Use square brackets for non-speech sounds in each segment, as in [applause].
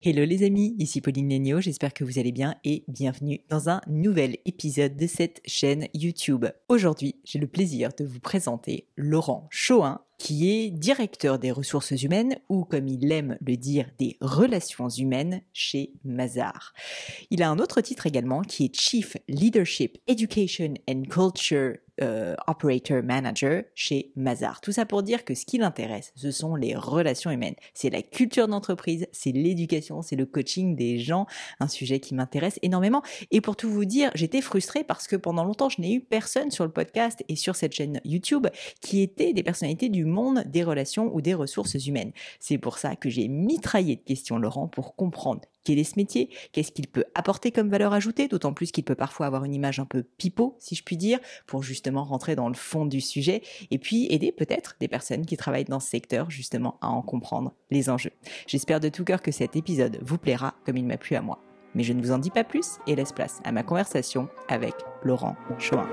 Hello les amis, ici Pauline Nenio j'espère que vous allez bien et bienvenue dans un nouvel épisode de cette chaîne YouTube. Aujourd'hui, j'ai le plaisir de vous présenter Laurent Choin, qui est directeur des ressources humaines ou comme il aime le dire des relations humaines chez Mazar. Il a un autre titre également qui est Chief Leadership Education and Culture euh, operator manager chez Mazar. Tout ça pour dire que ce qui l'intéresse, ce sont les relations humaines. C'est la culture d'entreprise, c'est l'éducation, c'est le coaching des gens, un sujet qui m'intéresse énormément. Et pour tout vous dire, j'étais frustrée parce que pendant longtemps, je n'ai eu personne sur le podcast et sur cette chaîne YouTube qui était des personnalités du monde des relations ou des ressources humaines. C'est pour ça que j'ai mitraillé de questions Laurent pour comprendre quel est ce métier, qu'est-ce qu'il peut apporter comme valeur ajoutée, d'autant plus qu'il peut parfois avoir une image un peu pipeau, si je puis dire, pour justement rentrer dans le fond du sujet, et puis aider peut-être des personnes qui travaillent dans ce secteur justement à en comprendre les enjeux. J'espère de tout cœur que cet épisode vous plaira comme il m'a plu à moi. Mais je ne vous en dis pas plus et laisse place à ma conversation avec Laurent Chouin.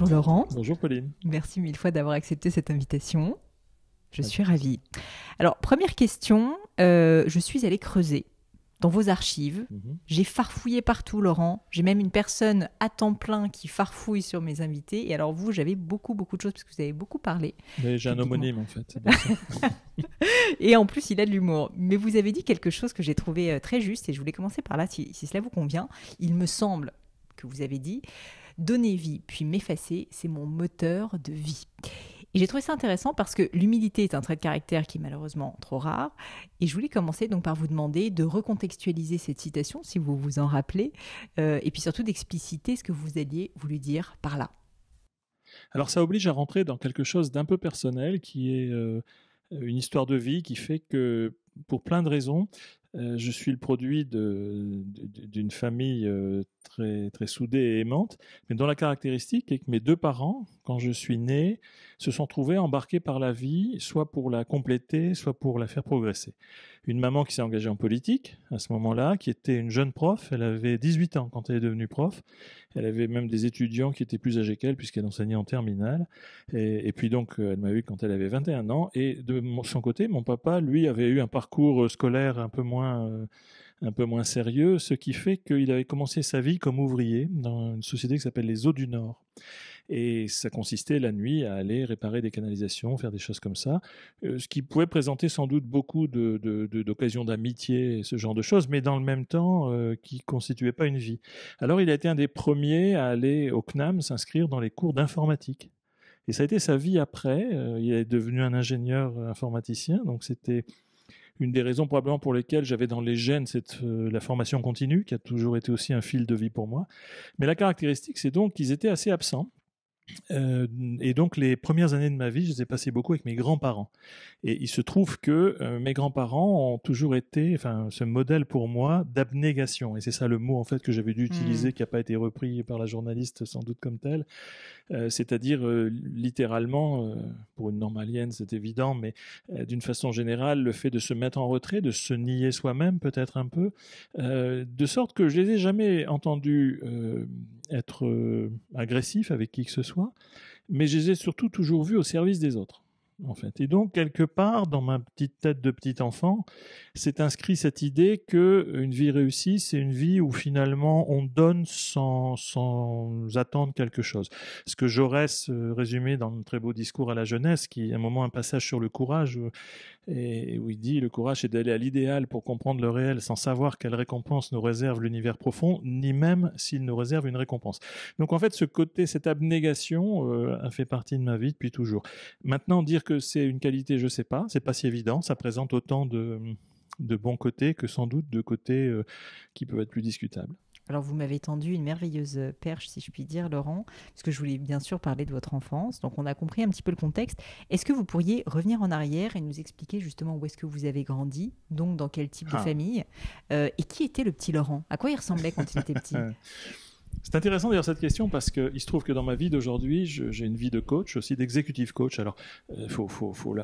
Bonjour Laurent. Bonjour Pauline. Merci mille fois d'avoir accepté cette invitation. Je suis ravie. Alors, première question, euh, je suis allée creuser dans vos archives. Mhm. J'ai farfouillé partout, Laurent. J'ai même une personne à temps plein qui farfouille sur mes invités. Et alors, vous, j'avais beaucoup, beaucoup de choses parce que vous avez beaucoup parlé. Mais j'ai un homonyme, en fait. [laughs] et en plus, il a de l'humour. Mais vous avez dit quelque chose que j'ai trouvé euh, très juste et je voulais commencer par là, si cela vous convient. Il me semble que vous avez dit Donner vie puis m'effacer, c'est mon moteur de vie. Et j'ai trouvé ça intéressant parce que l'humilité est un trait de caractère qui est malheureusement trop rare. Et je voulais commencer donc par vous demander de recontextualiser cette citation, si vous vous en rappelez, euh, et puis surtout d'expliciter ce que vous alliez voulu dire par là. Alors ça oblige à rentrer dans quelque chose d'un peu personnel qui est... Euh, une histoire de vie qui fait que pour plein de raisons. Euh, je suis le produit d'une famille euh, très, très soudée et aimante, mais dont la caractéristique est que mes deux parents, quand je suis né, se sont trouvés embarqués par la vie, soit pour la compléter, soit pour la faire progresser. Une maman qui s'est engagée en politique à ce moment-là, qui était une jeune prof, elle avait 18 ans quand elle est devenue prof, elle avait même des étudiants qui étaient plus âgés qu'elle puisqu'elle enseignait en terminale, et, et puis donc euh, elle m'a eu quand elle avait 21 ans, et de son côté, mon papa, lui, avait eu un parcours cours euh, scolaire un peu moins euh, un peu moins sérieux, ce qui fait qu'il avait commencé sa vie comme ouvrier dans une société qui s'appelle les Eaux du Nord. Et ça consistait la nuit à aller réparer des canalisations, faire des choses comme ça, euh, ce qui pouvait présenter sans doute beaucoup d'occasions de, de, d'amitié, ce genre de choses, mais dans le même temps qui qui constituait pas une vie. Alors il a été un des premiers à aller au CNAM s'inscrire dans les cours d'informatique. Et ça a été sa vie après. il est devenu un ingénieur informaticien, donc c'était une des raisons probablement pour lesquelles j'avais dans les gènes cette, euh, la formation continue, qui a toujours été aussi un fil de vie pour moi. Mais la caractéristique, c'est donc qu'ils étaient assez absents. Euh, et donc les premières années de ma vie, je les ai passées beaucoup avec mes grands-parents. Et il se trouve que euh, mes grands-parents ont toujours été, enfin, ce modèle pour moi d'abnégation. Et c'est ça le mot en fait que j'avais dû utiliser, mmh. qui n'a pas été repris par la journaliste sans doute comme tel. Euh, c'est-à-dire euh, littéralement, euh, pour une normalienne c'est évident, mais d'une façon générale, le fait de se mettre en retrait, de se nier soi-même peut-être un peu, de sorte que je les ai jamais entendus être agressifs avec qui que ce soit, mais je les ai surtout toujours vus au service des autres fait. Et donc quelque part dans ma petite tête de petit enfant, s'est inscrit cette idée que euh, une vie réussie, c'est une vie où finalement on donne sans attendre quelque chose. Ce que Jaurès résumait dans un très beau discours à la jeunesse, qui à un moment un passage sur le courage où, il dit le courage c'est d'aller à l'idéal pour comprendre le réel sans savoir quelle récompense nous réserve l'univers profond, ni même s'il nous réserve une récompense. Donc en fait ce côté cette abnégation euh, a fait partie de ma vie depuis toujours. Maintenant dire que c'est une qualité Je sais pas. C'est pas si évident. Ça présente autant de, de bons côtés que sans doute de côtés euh, qui peuvent être plus discutables. Alors vous m'avez tendu une merveilleuse euh, perche, si je puis dire, Laurent, parce que je voulais bien sûr parler de votre enfance. Donc on a compris un petit peu le contexte. Est-ce que vous pourriez revenir en arrière et nous expliquer justement où est-ce que vous avez grandi, donc dans quel type de ah. famille, euh, et qui était le petit Laurent À quoi il ressemblait quand il était petit [laughs] C'est intéressant d'ailleurs cette question parce qu'il se trouve que dans ma vie d'aujourd'hui, j'ai une vie de coach, aussi d'exécutif coach. Alors, il euh, ne faut, faut,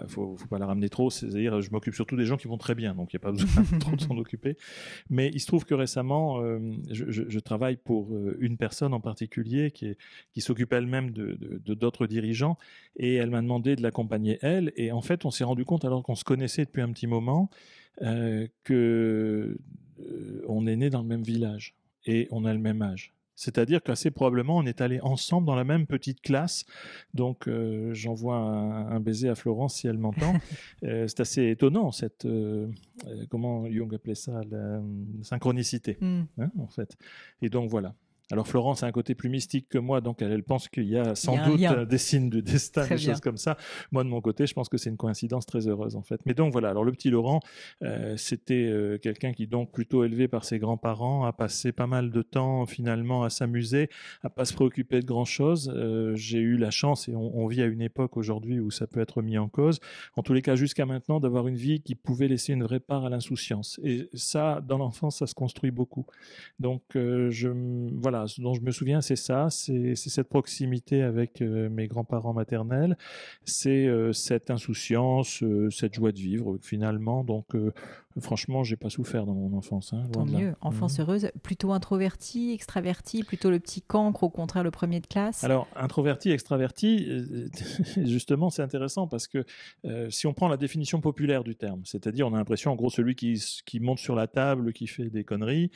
pas la ramener trop, c'est-à-dire je m'occupe surtout des gens qui vont très bien, donc il n'y a pas besoin [laughs] de trop s'en occuper. Mais il se trouve que récemment, euh, je, travaille pour euh, une personne en particulier qui, qui s'occupe elle-même de d'autres dirigeants et elle m'a demandé de l'accompagner elle. Et en fait, on s'est rendu compte alors qu'on se connaissait depuis un petit moment euh, que on est né dans le même village et on a le même âge. C'est-à-dire qu'assez probablement, on est allé ensemble dans la même petite classe. Donc, euh, j'envoie un, baiser à Florence si elle m'entend. [laughs] Euh, c'est assez étonnant, cette. Euh, comment Jung appelait ça La, synchronicité, hmm. hein, en fait. Et donc, voilà. Alors Florence a un côté plus mystique que moi, donc elle, pense qu'il y a sans doute euh, des signes du destin, des choses comme ça. Moi de mon côté, je pense que c'est une coïncidence très heureuse en fait. Mais donc voilà. Alors le petit Laurent, euh, c'était euh, quelqu'un qui donc plutôt élevé par ses grands-parents, a passé pas mal de temps finalement à s'amuser, à pas se préoccuper de grand chose. J'ai eu la chance et on, vit à une époque aujourd'hui où ça peut être mis en cause. En tous les cas, jusqu'à maintenant, d'avoir une vie qui pouvait laisser une vraie part à l'insouciance. Et ça, dans l'enfance, ça se construit beaucoup. Donc je voilà voilà, ce dont je me souviens, c'est ça, c'est cette proximité avec euh, mes grands-parents maternels, c'est euh, cette insouciance, euh, cette joie de vivre finalement. Donc Franchement, j'ai pas souffert dans mon enfance. Hein, Tant mieux. Enfance mmh. heureuse. Plutôt introverti, extraverti, plutôt le petit cancre, au contraire le premier de classe. Alors introverti, extraverti, euh, [laughs] justement, c'est intéressant parce que euh, si on prend la définition populaire du terme, c'est-à-dire on a l'impression en gros celui qui monte sur la table, qui fait des conneries,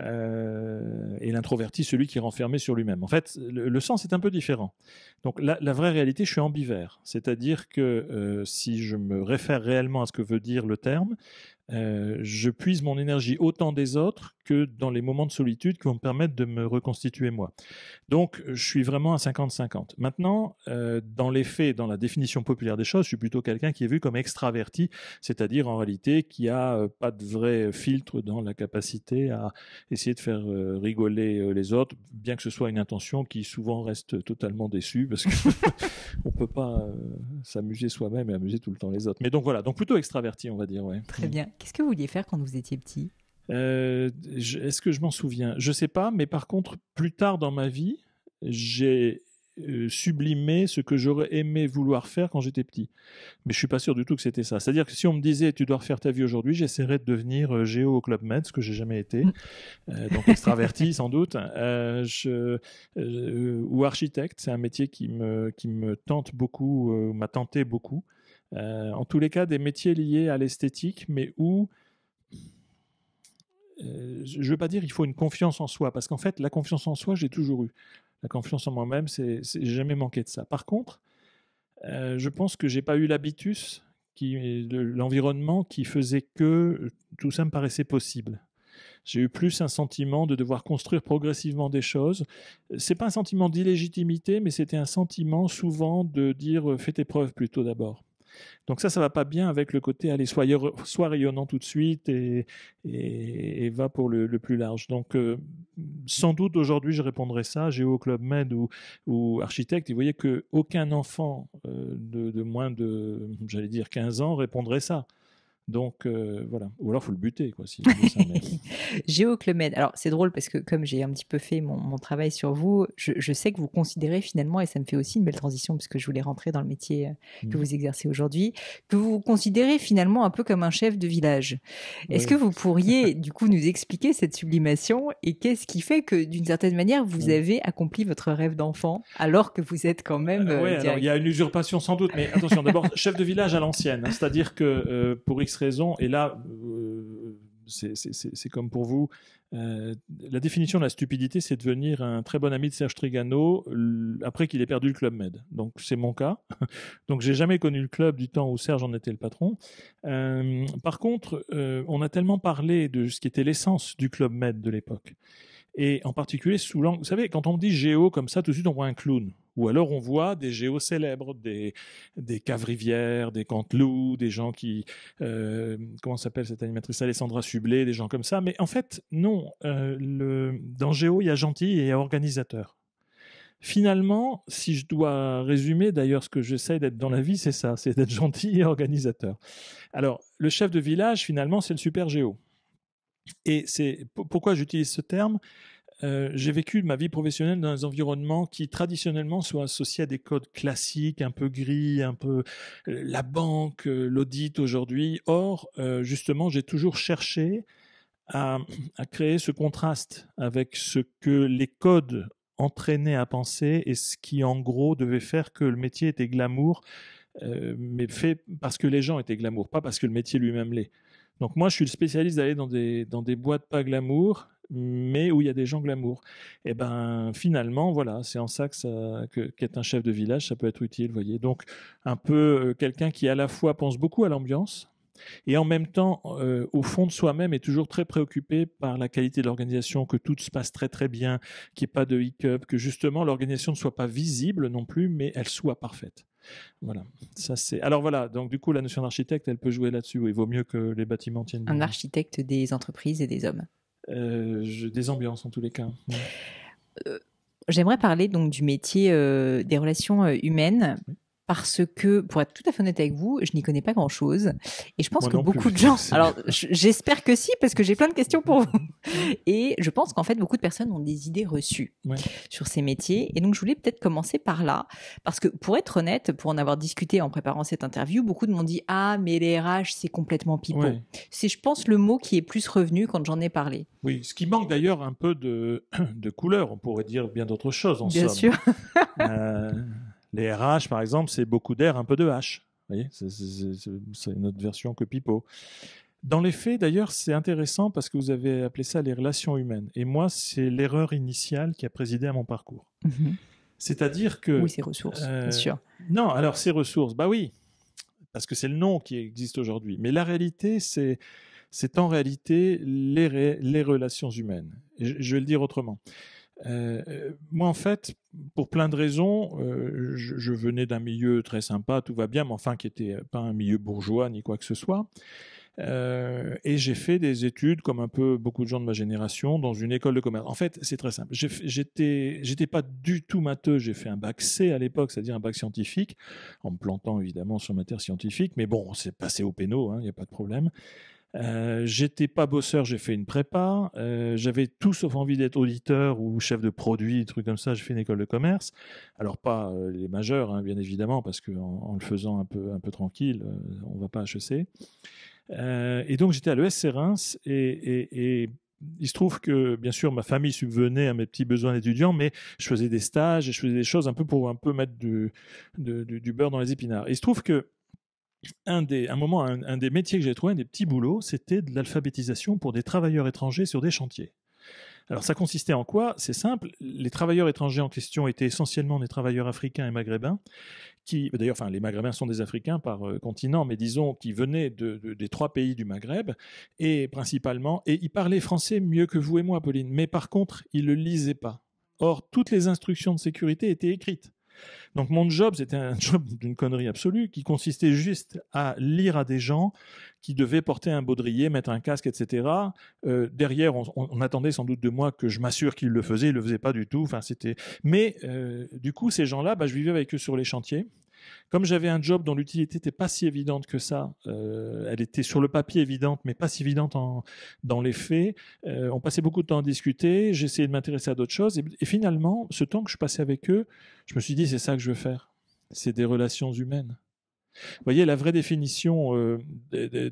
euh, et l'introverti, celui qui est renfermé sur lui-même. En fait, le, sens est un peu différent. Donc la, vraie réalité, je suis ambivert. c'est-à-dire que si je me réfère réellement à ce que veut dire le terme, euh, je puise mon énergie autant des autres que dans les moments de solitude qui vont me permettre de me reconstituer moi. Donc, je suis vraiment à 50-50. Maintenant, euh, dans les faits, dans la définition populaire des choses, je suis plutôt quelqu'un qui est vu comme extraverti, c'est-à-dire en réalité qui a euh, pas de vrai filtre dans la capacité à essayer de faire rigoler les autres, bien que ce soit une intention qui souvent reste totalement déçue parce que [laughs] on peut pas s'amuser soi-même et amuser tout le temps les autres. Mais donc voilà, donc plutôt extraverti, on va dire, Très bien. Qu'est-ce que vous vouliez faire quand vous étiez petit euh, Est-ce que je m'en souviens Je ne sais pas, mais par contre, plus tard dans ma vie, j'ai euh, sublimé ce que j'aurais aimé vouloir faire quand j'étais petit. Mais je ne suis pas sûr du tout que c'était ça. C'est-à-dire que si on me disait tu dois refaire ta vie aujourd'hui, j'essaierais de devenir euh, géo au Club Med, ce que j'ai jamais été, mm. donc extraverti [laughs] sans doute, je, ou architecte. C'est un métier qui me qui me tente beaucoup, m'a tenté beaucoup. Euh, en tous les cas, des métiers liés à l'esthétique, mais où euh, je ne veux pas dire il faut une confiance en soi, parce qu'en fait, la confiance en soi, j'ai toujours eu. La confiance en moi-même, c'est jamais manqué de ça. Par contre, euh, je pense que j'ai pas eu l'habitus, l'environnement qui faisait que tout ça me paraissait possible. J'ai eu plus un sentiment de devoir construire progressivement des choses. C'est pas un sentiment d'illégitimité, mais c'était un sentiment souvent de dire fais tes preuves plutôt d'abord. Donc ça, ça va pas bien avec le côté allez sois, rayonnant tout de suite et, va pour le, plus large. Donc euh, sans doute aujourd'hui, je répondrai ça. J'ai au club Med ou, ou architecte, et vous voyez que aucun enfant euh, de, de, moins de, j'allais dire 15 ans répondrait ça. Donc euh, voilà. Ou alors, faut le buter, quoi. [laughs] Géo Clemed. Alors, c'est drôle parce que, comme j'ai un petit peu fait mon, travail sur vous, je, sais que vous considérez finalement, et ça me fait aussi une belle transition puisque je voulais rentrer dans le métier euh, que mmh. vous exercez aujourd'hui, que vous vous considérez finalement un peu comme un chef de village. Est-ce que vous pourriez, [laughs] du coup, nous expliquer cette sublimation et qu'est-ce qui fait que, d'une certaine manière, vous mmh. avez accompli votre rêve d'enfant alors que vous êtes quand même. Euh, alors, il y a une usurpation sans doute, mais attention, d'abord, chef de village à l'ancienne, hein. c'est-à-dire que pour X raison. et là, euh, c'est comme pour vous, euh, la définition de la stupidité, c'est devenir un très bon ami de Serge Trigano après qu'il ait perdu le Club Med. Donc c'est mon cas. [laughs] Donc j'ai jamais connu le club du temps où Serge en était le patron. Euh, par contre, on a tellement parlé de ce qui était l'essence du Club Med de l'époque. Et en particulier sous l'angle, vous savez, quand on dit géo comme ça, tout de suite on voit un clown. Ou alors on voit des géos célèbres, des, des des canteloups, des gens qui... Euh, comment s'appelle cette animatrice Alessandra Sublet, des gens comme ça. Mais en fait, non. Euh, le, dans Géo, il y a gentil et organisateur. Finalement, si je dois résumer d'ailleurs ce que j'essaie d'être dans la vie, c'est ça, c'est d'être gentil et organisateur. Alors, le chef de village, finalement, c'est le super géo. Et c'est pourquoi j'utilise ce terme euh, j'ai vécu ma vie professionnelle dans des environnements qui traditionnellement sont associés à des codes classiques, un peu gris, un peu euh, la banque, euh, l'audit aujourd'hui. Or, justement, j'ai toujours cherché à, à, créer ce contraste avec ce que les codes entraînaient à penser et ce qui, en gros, devait faire que le métier était glamour, mais fait parce que les gens étaient glamour, pas parce que le métier lui-même l'est. Donc moi, je suis le spécialiste d'aller dans des, dans des boîtes pas glamour, mais où il y a des gens glamour. Et eh ben finalement, voilà, c'est en ça que un chef de village, ça peut être utile, voyez. Donc un peu euh, quelqu'un qui à la fois pense beaucoup à l'ambiance, et en même temps, euh, au fond de soi-même, est toujours très préoccupé par la qualité de l'organisation, que tout se passe très très bien, qu'il n'y ait pas de hiccup, que justement l'organisation ne soit pas visible non plus, mais elle soit parfaite. Voilà, ça c'est. Alors voilà, donc du coup, la notion d'architecte, elle peut jouer là-dessus. Il vaut mieux que les bâtiments tiennent. Un architecte des entreprises et des hommes. Euh, je... Des ambiances en tous les cas. Euh, j'aimerais parler donc du métier des relations humaines parce que, pour être tout à fait honnête avec vous, je n'y connais pas grand-chose. Et je pense que beaucoup de gens... Alors, j'espère que si, parce que j'ai plein de questions pour vous. [laughs] Et je pense qu'en fait, beaucoup de personnes ont des idées reçues sur ces métiers. Et donc, je voulais peut-être commencer par là. Parce que, pour être honnête, pour en avoir discuté en préparant cette interview, beaucoup de m'ont dit « Ah, mais les RH, c'est complètement pipeau C'est, je pense, le mot qui est plus revenu quand j'en ai parlé. Oui, ce qui manque d'ailleurs un peu de, [clears throat] de couleur. On pourrait dire bien d'autres choses, en bien somme. Bien sûr euh, les RH, par exemple, c'est beaucoup d'air, un peu de H. C'est notre version que Pipo. Dans les faits, d'ailleurs, c'est intéressant parce que vous avez appelé ça les relations humaines. Et moi, c'est l'erreur initiale qui a présidé à mon parcours. Mhm. C'est-à-dire que. Oui, ces ressources, euh, bien sûr. Non, alors ces ressources, bah oui, parce que c'est le nom qui existe aujourd'hui. Mais la réalité, c'est. C'est en réalité les, relations humaines. je vais le dire autrement. Euh, euh, moi, en fait, pour plein de raisons, euh, je, venais d'un milieu très sympa, tout va bien, mais enfin qui n'était pas un milieu bourgeois ni quoi que ce soit. et j'ai fait des études, comme un peu beaucoup de gens de ma génération, dans une école de commerce. En fait, c'est très simple. J'étais, j'étais pas du tout matheux. J'ai fait un bac C à l'époque, c'est-à-dire un bac scientifique, en me plantant évidemment sur matière scientifique. Mais bon, c'est passé au pénaux il hein, n'y a pas de problème. Euh, j'étais pas bosseur, j'ai fait une prépa. Euh, j'avais tout sauf envie d'être auditeur ou chef de produit, des trucs comme ça. J'ai fait une école de commerce. Alors pas euh, les majeurs, hein, bien évidemment, parce que en, le faisant un peu un peu tranquille, on va pas HEC. et donc j'étais à l'ESC Reims et, et il se trouve que, bien sûr, ma famille subvenait à mes petits besoins d'étudiant, mais je faisais des stages et je faisais des choses un peu pour un peu mettre du, du, du beurre dans les épinards. Et il se trouve que un des, un moment, un, des métiers que j'ai trouvé, un des petits boulots, c'était de l'alphabétisation pour des travailleurs étrangers sur des chantiers. Alors ça consistait en quoi C'est simple, les travailleurs étrangers en question étaient essentiellement des travailleurs africains et maghrébins, qui, d'ailleurs, enfin, les maghrébins sont des africains par euh, continent, mais disons qui venaient des trois pays du Maghreb, et principalement, et ils parlaient français mieux que vous et moi, Pauline, mais par contre, ils le lisaient pas. Or, toutes les instructions de sécurité étaient écrites. Donc mon job, c'était un [laughs] job d'une connerie absolue qui consistait juste à lire à des gens qui devaient porter un baudrier, mettre un casque, etc. Euh, derrière, on, attendait sans doute de moi que je m'assure qu'ils le faisaient, ils le faisaient pas du tout. Mais euh, du coup, ces gens-là, bah, je vivais avec eux sur les chantiers. Comme j'avais un job dont l'utilité n'était pas si évidente que ça, euh, elle était sur le papier évidente, mais pas si évidente dans les faits, euh, on passait beaucoup de temps à discuter, j'essayais de m'intéresser à d'autres choses, et, finalement, ce temps que je passais avec eux, je me suis dit, c'est ça que je veux faire, c'est des relations humaines. Vous voyez, la vraie définition, euh,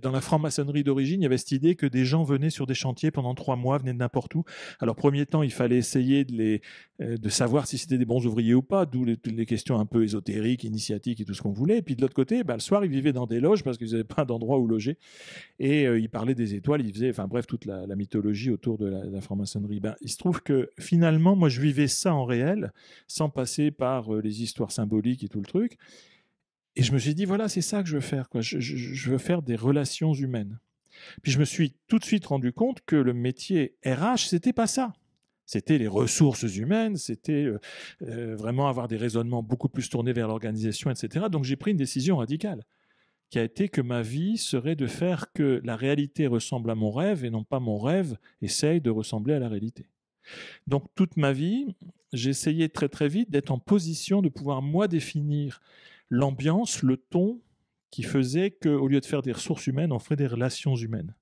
dans la franc-maçonnerie d'origine, il y avait cette idée que des gens venaient sur des chantiers pendant trois mois, venaient de n'importe où. Alors, premier temps, il fallait essayer de, euh, savoir si c'était des bons ouvriers ou pas, d'où les, questions un peu ésotériques, initiatiques et tout ce qu'on voulait. Et puis, de l'autre côté, bah, le soir, ils vivaient dans des loges parce qu'ils n'avaient [laughs] pas d'endroit où loger. Et euh, ils parlaient des étoiles, ils faisaient, enfin bref, toute la, mythologie autour de la, franc-maçonnerie. Ben, il se trouve que finalement, moi, je vivais ça en réel, sans passer par les histoires symboliques et tout le truc. Et je me suis dit, voilà, c'est ça que je veux faire. Quoi. Je, veux faire des relations humaines. Puis je me suis tout de suite rendu compte que le métier RH, c'était pas ça. C'était les ressources humaines, c'était euh, euh, vraiment avoir des raisonnements beaucoup plus tournés vers l'organisation, etc. Donc j'ai pris une décision radicale qui a été que ma vie serait de faire que la réalité ressemble à mon rêve et non pas mon rêve essaye de ressembler à la réalité. Donc toute ma vie, j'ai essayé très très vite d'être en position de pouvoir moi définir l'ambiance, le ton qui faisait qu'au lieu de faire des ressources humaines, on ferait des relations humaines.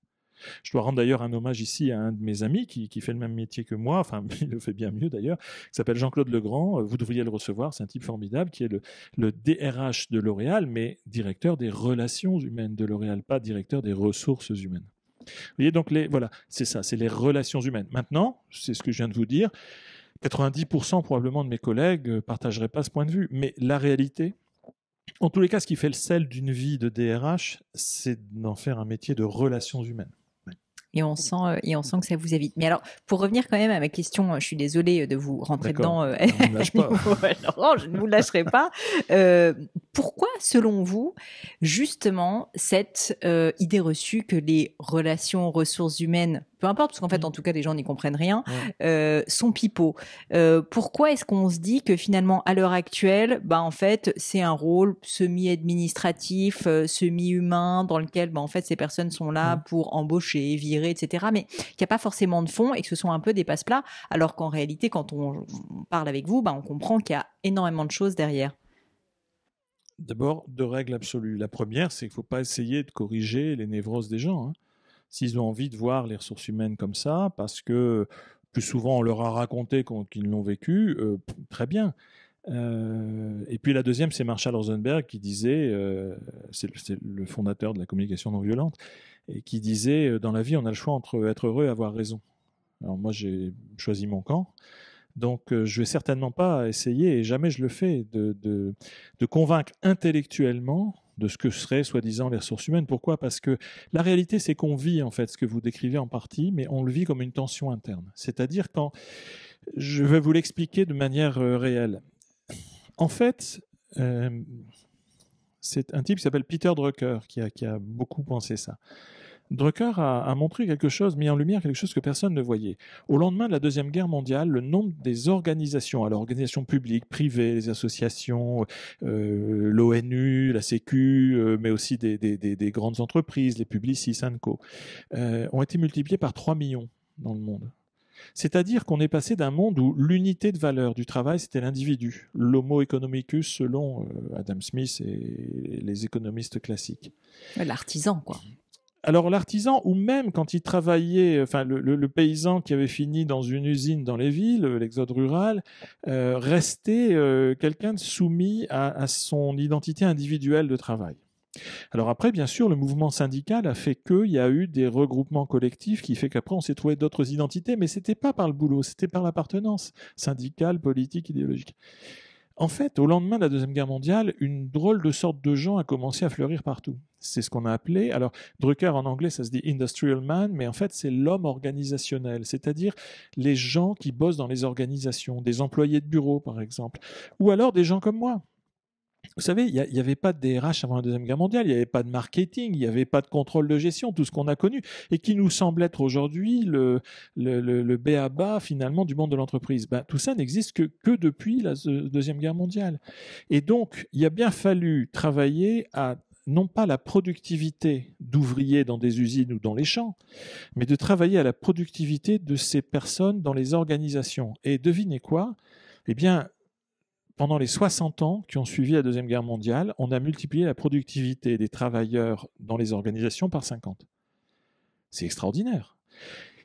Je dois rendre d'ailleurs un hommage ici à un de mes amis qui, fait le même métier que moi, enfin [laughs] il le fait bien mieux d'ailleurs, qui s'appelle Jean-Claude Legrand, vous devriez le recevoir, c'est un type formidable qui est le, le DRH de L'Oréal, mais directeur des relations humaines de L'Oréal, pas directeur des ressources humaines. Vous voyez donc les, voilà, c'est ça, c'est les relations humaines. Maintenant, c'est ce que je viens de vous dire, 90% probablement de mes collègues euh, partageraient pas ce point de vue, mais la réalité, en tous les cas, ce qui fait le sel d'une vie de DRH, c'est d'en faire un métier de relations humaines. Et on, sent, euh, et on sent que ça vous évite. Mais alors, pour revenir quand même à ma question, euh, je suis désolée euh, de vous rentrer dedans. non, je ne vous lâcherai pas. pourquoi, selon vous, justement, cette idée reçue que les relations ressources humaines peu importe, parce qu'en fait, mm. en tout cas, les gens n'y comprennent rien, euh, sont pipeaux. Euh, pourquoi est-ce qu'on se dit que finalement, à l'heure actuelle, bah en fait, c'est un rôle semi-administratif, euh, semi-humain, dans lequel, bah, en fait, ces personnes sont là mm. pour embaucher, virer, etc., mais qu'il n'y a pas forcément de fond et que ce sont un peu des passe-plats, alors qu'en réalité, quand on, parle avec vous, bah, on comprend qu'il y a énormément de choses derrière. D'abord, deux règles absolues. La première, c'est qu'il ne faut pas essayer de corriger les névroses des gens. Hein s'ils ont envie de voir les ressources humaines comme ça, parce que plus souvent on leur a raconté qu'ils l'ont vécu, euh, très bien. Euh, et puis la deuxième, c'est Marshall Rosenberg qui disait, euh, c'est le fondateur de la communication non violente, et qui disait dans la vie, on a le choix entre être heureux et avoir raison. Alors moi, j'ai choisi mon camp. Donc, je vais certainement pas essayer, et jamais je le fais, de convaincre intellectuellement de ce que seraient soi-disant les ressources humaines. Pourquoi Parce que la réalité, c'est qu'on vit en fait ce que vous décrivez en partie, mais on le vit comme une tension interne. C'est-à-dire quand je vais vous l'expliquer de manière euh, réelle. En fait, euh, c'est un type qui s'appelle Peter Drucker qui a beaucoup pensé ça. Drucker a, montré quelque chose, mis en lumière quelque chose que personne ne voyait. Au lendemain de la Deuxième Guerre mondiale, le nombre des organisations, alors organisations publiques, privées, les associations, euh, l'ONU, la Sécu, euh, mais aussi des, grandes entreprises, les Publicis, euh, ont été multipliés par 3 millions dans le monde. C'est-à-dire qu'on est passé d'un monde où l'unité de valeur du travail, c'était l'individu, l'homo economicus selon Adam Smith et les économistes classiques. L'artisan, quoi. Alors l'artisan, ou même quand il travaillait, euh, enfin le, paysan qui avait fini dans une usine dans les villes, euh, l'exode rural, euh, restait quelqu'un soumis à, son identité individuelle de travail. Alors après, bien sûr, le mouvement syndical a fait qu'il y a eu des regroupements collectifs qui fait qu'après on s'est trouvé d'autres identités, mais c'était pas par le boulot, c'était par l'appartenance syndicale, politique, idéologique. En fait, au lendemain de la Deuxième Guerre mondiale, une drôle de sorte de gens a commencé à fleurir partout. C'est ce qu'on a appelé, alors Drucker en anglais ça se dit industrial man, mais en fait c'est l'homme organisationnel, c'est-à-dire les gens qui bossent dans les organisations, des employés de bureau par exemple, ou alors des gens comme moi, vous savez, il n'y avait pas de DRH avant la Deuxième Guerre mondiale, il n'y avait pas de marketing, il n'y avait pas de contrôle de gestion, tout ce qu'on a connu, et qui nous semble être aujourd'hui le, le, le, le finalement du monde de l'entreprise. Ben, tout ça n'existe que, que depuis la Deuxième Guerre mondiale. Et donc, il a bien fallu travailler à non pas la productivité d'ouvriers dans des usines ou dans les champs, mais de travailler à la productivité de ces personnes dans les organisations. Et devinez quoi Eh bien, pendant les 60 ans qui ont suivi la Deuxième Guerre mondiale, on a multiplié la productivité des travailleurs dans les organisations par 50. C'est extraordinaire.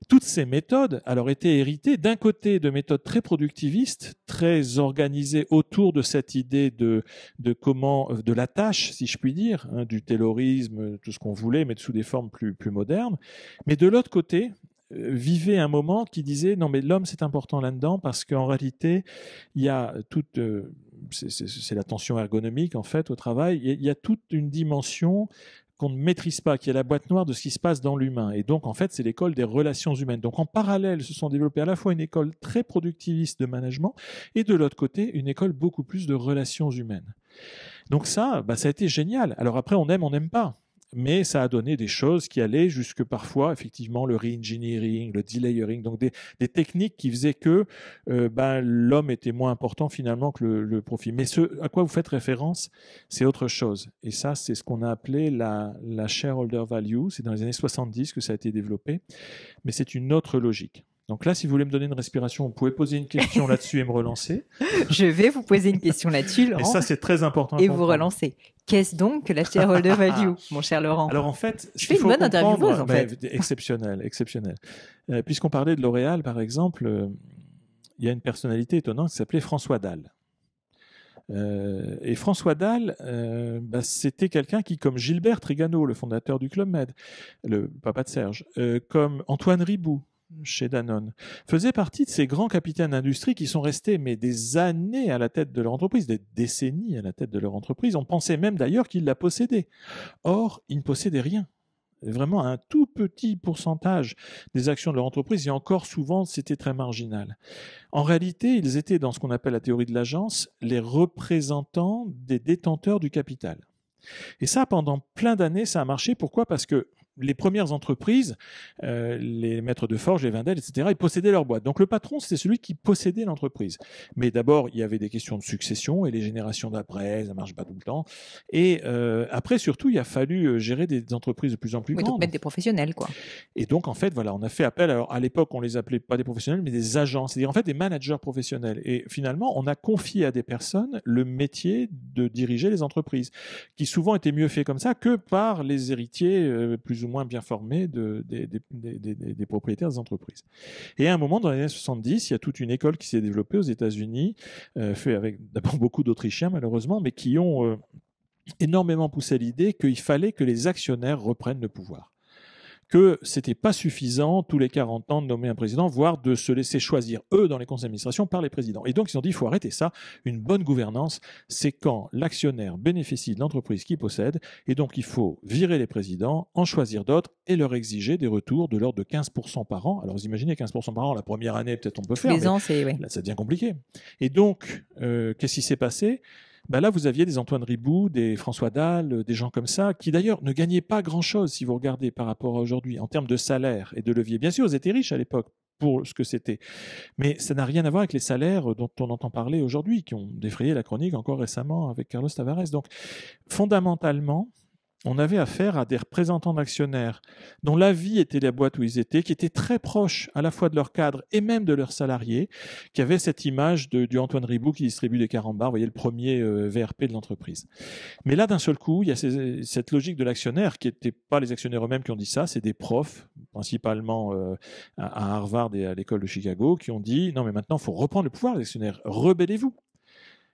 Toutes ces méthodes, alors, étaient héritées d'un côté de méthodes très productivistes, très organisées autour de cette idée de, de comment, euh, de la tâche, si je puis dire, hein, du taylorisme, tout ce qu'on voulait, mais sous des formes plus, plus modernes. Mais de l'autre côté, vivait un moment qui disait non mais l'homme c'est important là-dedans parce qu'en réalité il y a toute euh, c'est la tension ergonomique en fait au travail il y a toute une dimension qu'on ne maîtrise pas, qui est la boîte noire de ce qui se passe dans l'humain. Et donc, en fait, c'est l'école des relations humaines. Donc, en parallèle, se sont développées à la fois une école très productiviste de management et de l'autre côté, une école beaucoup plus de relations humaines. Donc ça, bah, ça a été génial. Alors après, on aime, on n'aime pas mais ça a donné des choses qui allaient jusque parfois, effectivement, le re-engineering, le delayering, donc des, techniques qui faisaient que euh, ben, l'homme était moins important finalement que le, profit. Mais ce à quoi vous faites référence, c'est autre chose. Et ça, c'est ce qu'on a appelé la, la shareholder value. C'est dans les années 70 que ça a été développé, mais c'est une autre logique. Donc là, si vous voulez me donner une respiration, vous pouvez poser une question [laughs] là-dessus et me relancer. Je vais vous poser une question là-dessus, Et ça, c'est très important. Et vous relancer. Qu'est-ce donc que la shareholder [laughs] value, mon cher Laurent Alors en fait, je fais une bonne vous, en fait. Exceptionnel, exceptionnel. Euh, puisqu'on parlait de L'Oréal, par exemple, euh, il y a une personnalité étonnante qui s'appelait François Dalle. Euh, et François Dalle, bah, c'était quelqu'un qui, comme Gilbert Trigano, le fondateur du Club Med, le papa de Serge, comme Antoine Ribou, chez Danone, faisait partie de ces grands capitaines d'industrie qui sont restés mais des années à la tête de leur entreprise, des décennies à la tête de leur entreprise. On pensait même d'ailleurs qu'ils la possédaient. Or, ils ne possédaient rien vraiment un tout petit pourcentage des actions de leur entreprise et encore souvent c'était très marginal. En réalité, ils étaient dans ce qu'on appelle la théorie de l'agence les représentants des détenteurs du capital. Et ça, pendant plein d'années, ça a marché. Pourquoi Parce que les premières entreprises, euh, les maîtres de forge, les vendelles, etc., ils possédaient leur boîte. Donc le patron, c'était celui qui possédait l'entreprise. Mais d'abord, il y avait des questions de succession et les générations d'après, ça marche pas tout le temps. Et euh, après, surtout, il a fallu euh, gérer des entreprises de plus en plus grandes. Donc mettre des professionnels, quoi. Et donc, en fait, voilà, on a fait appel. Alors à l'époque, on les appelait pas des professionnels, mais des agents, c'est-à-dire en fait des managers professionnels. Et finalement, on a confié à des personnes le métier de diriger les entreprises, qui souvent étaient mieux faits comme ça que par les héritiers plus ou moins bien formés des, propriétaires des entreprises. Et à un moment, dans les années 70, il y a toute une école qui s'est développée aux États-Unis, euh, faite avec d'abord beaucoup d'Autrichiens malheureusement, mais qui ont euh, énormément poussé l'idée qu'il fallait que les actionnaires reprennent le pouvoir que n'était pas suffisant tous les 40 ans de nommer un président, voire de se laisser choisir eux dans les conseils d'administration par les présidents. Et donc ils ont dit il faut arrêter ça. Une bonne gouvernance, c'est quand l'actionnaire bénéficie de l'entreprise qu'il possède, et donc il faut virer les présidents, en choisir d'autres et leur exiger des retours de l'ordre de 15% par an. Alors vous imaginez 15% par an la première année peut-être on peut faire. Les c'est là ça devient compliqué. Et donc euh, qu'est-ce qui s'est passé bah là, vous aviez des Antoine Riboud, des François Dalle, euh, des gens comme ça, qui d'ailleurs ne gagnaient pas grand-chose, si vous regardez par rapport à aujourd'hui, en termes de salaire et de levier. Bien sûr, ils étaient riches à l'époque, pour ce que c'était. Mais ça n'a rien à voir avec les salaires euh, dont on entend parler aujourd'hui, qui ont défrayé la chronique encore récemment avec Carlos Tavares. Donc, fondamentalement, on avait affaire à des représentants d'actionnaires dont la vie était la boîte où ils étaient, qui étaient très proches à la fois de leur cadre et même de leurs salariés, qui avaient cette image de, du Antoine Ribou qui distribue des carambars, vous voyez le premier euh, VRP de l'entreprise. Mais là, d'un seul coup, il y a cette logique de l'actionnaire qui n'était pas les actionnaires eux-mêmes qui ont dit ça, c'est des profs, principalement euh, à, Harvard et à l'école de Chicago, qui ont dit non mais maintenant, il faut reprendre le pouvoir des actionnaires, rebellez-vous.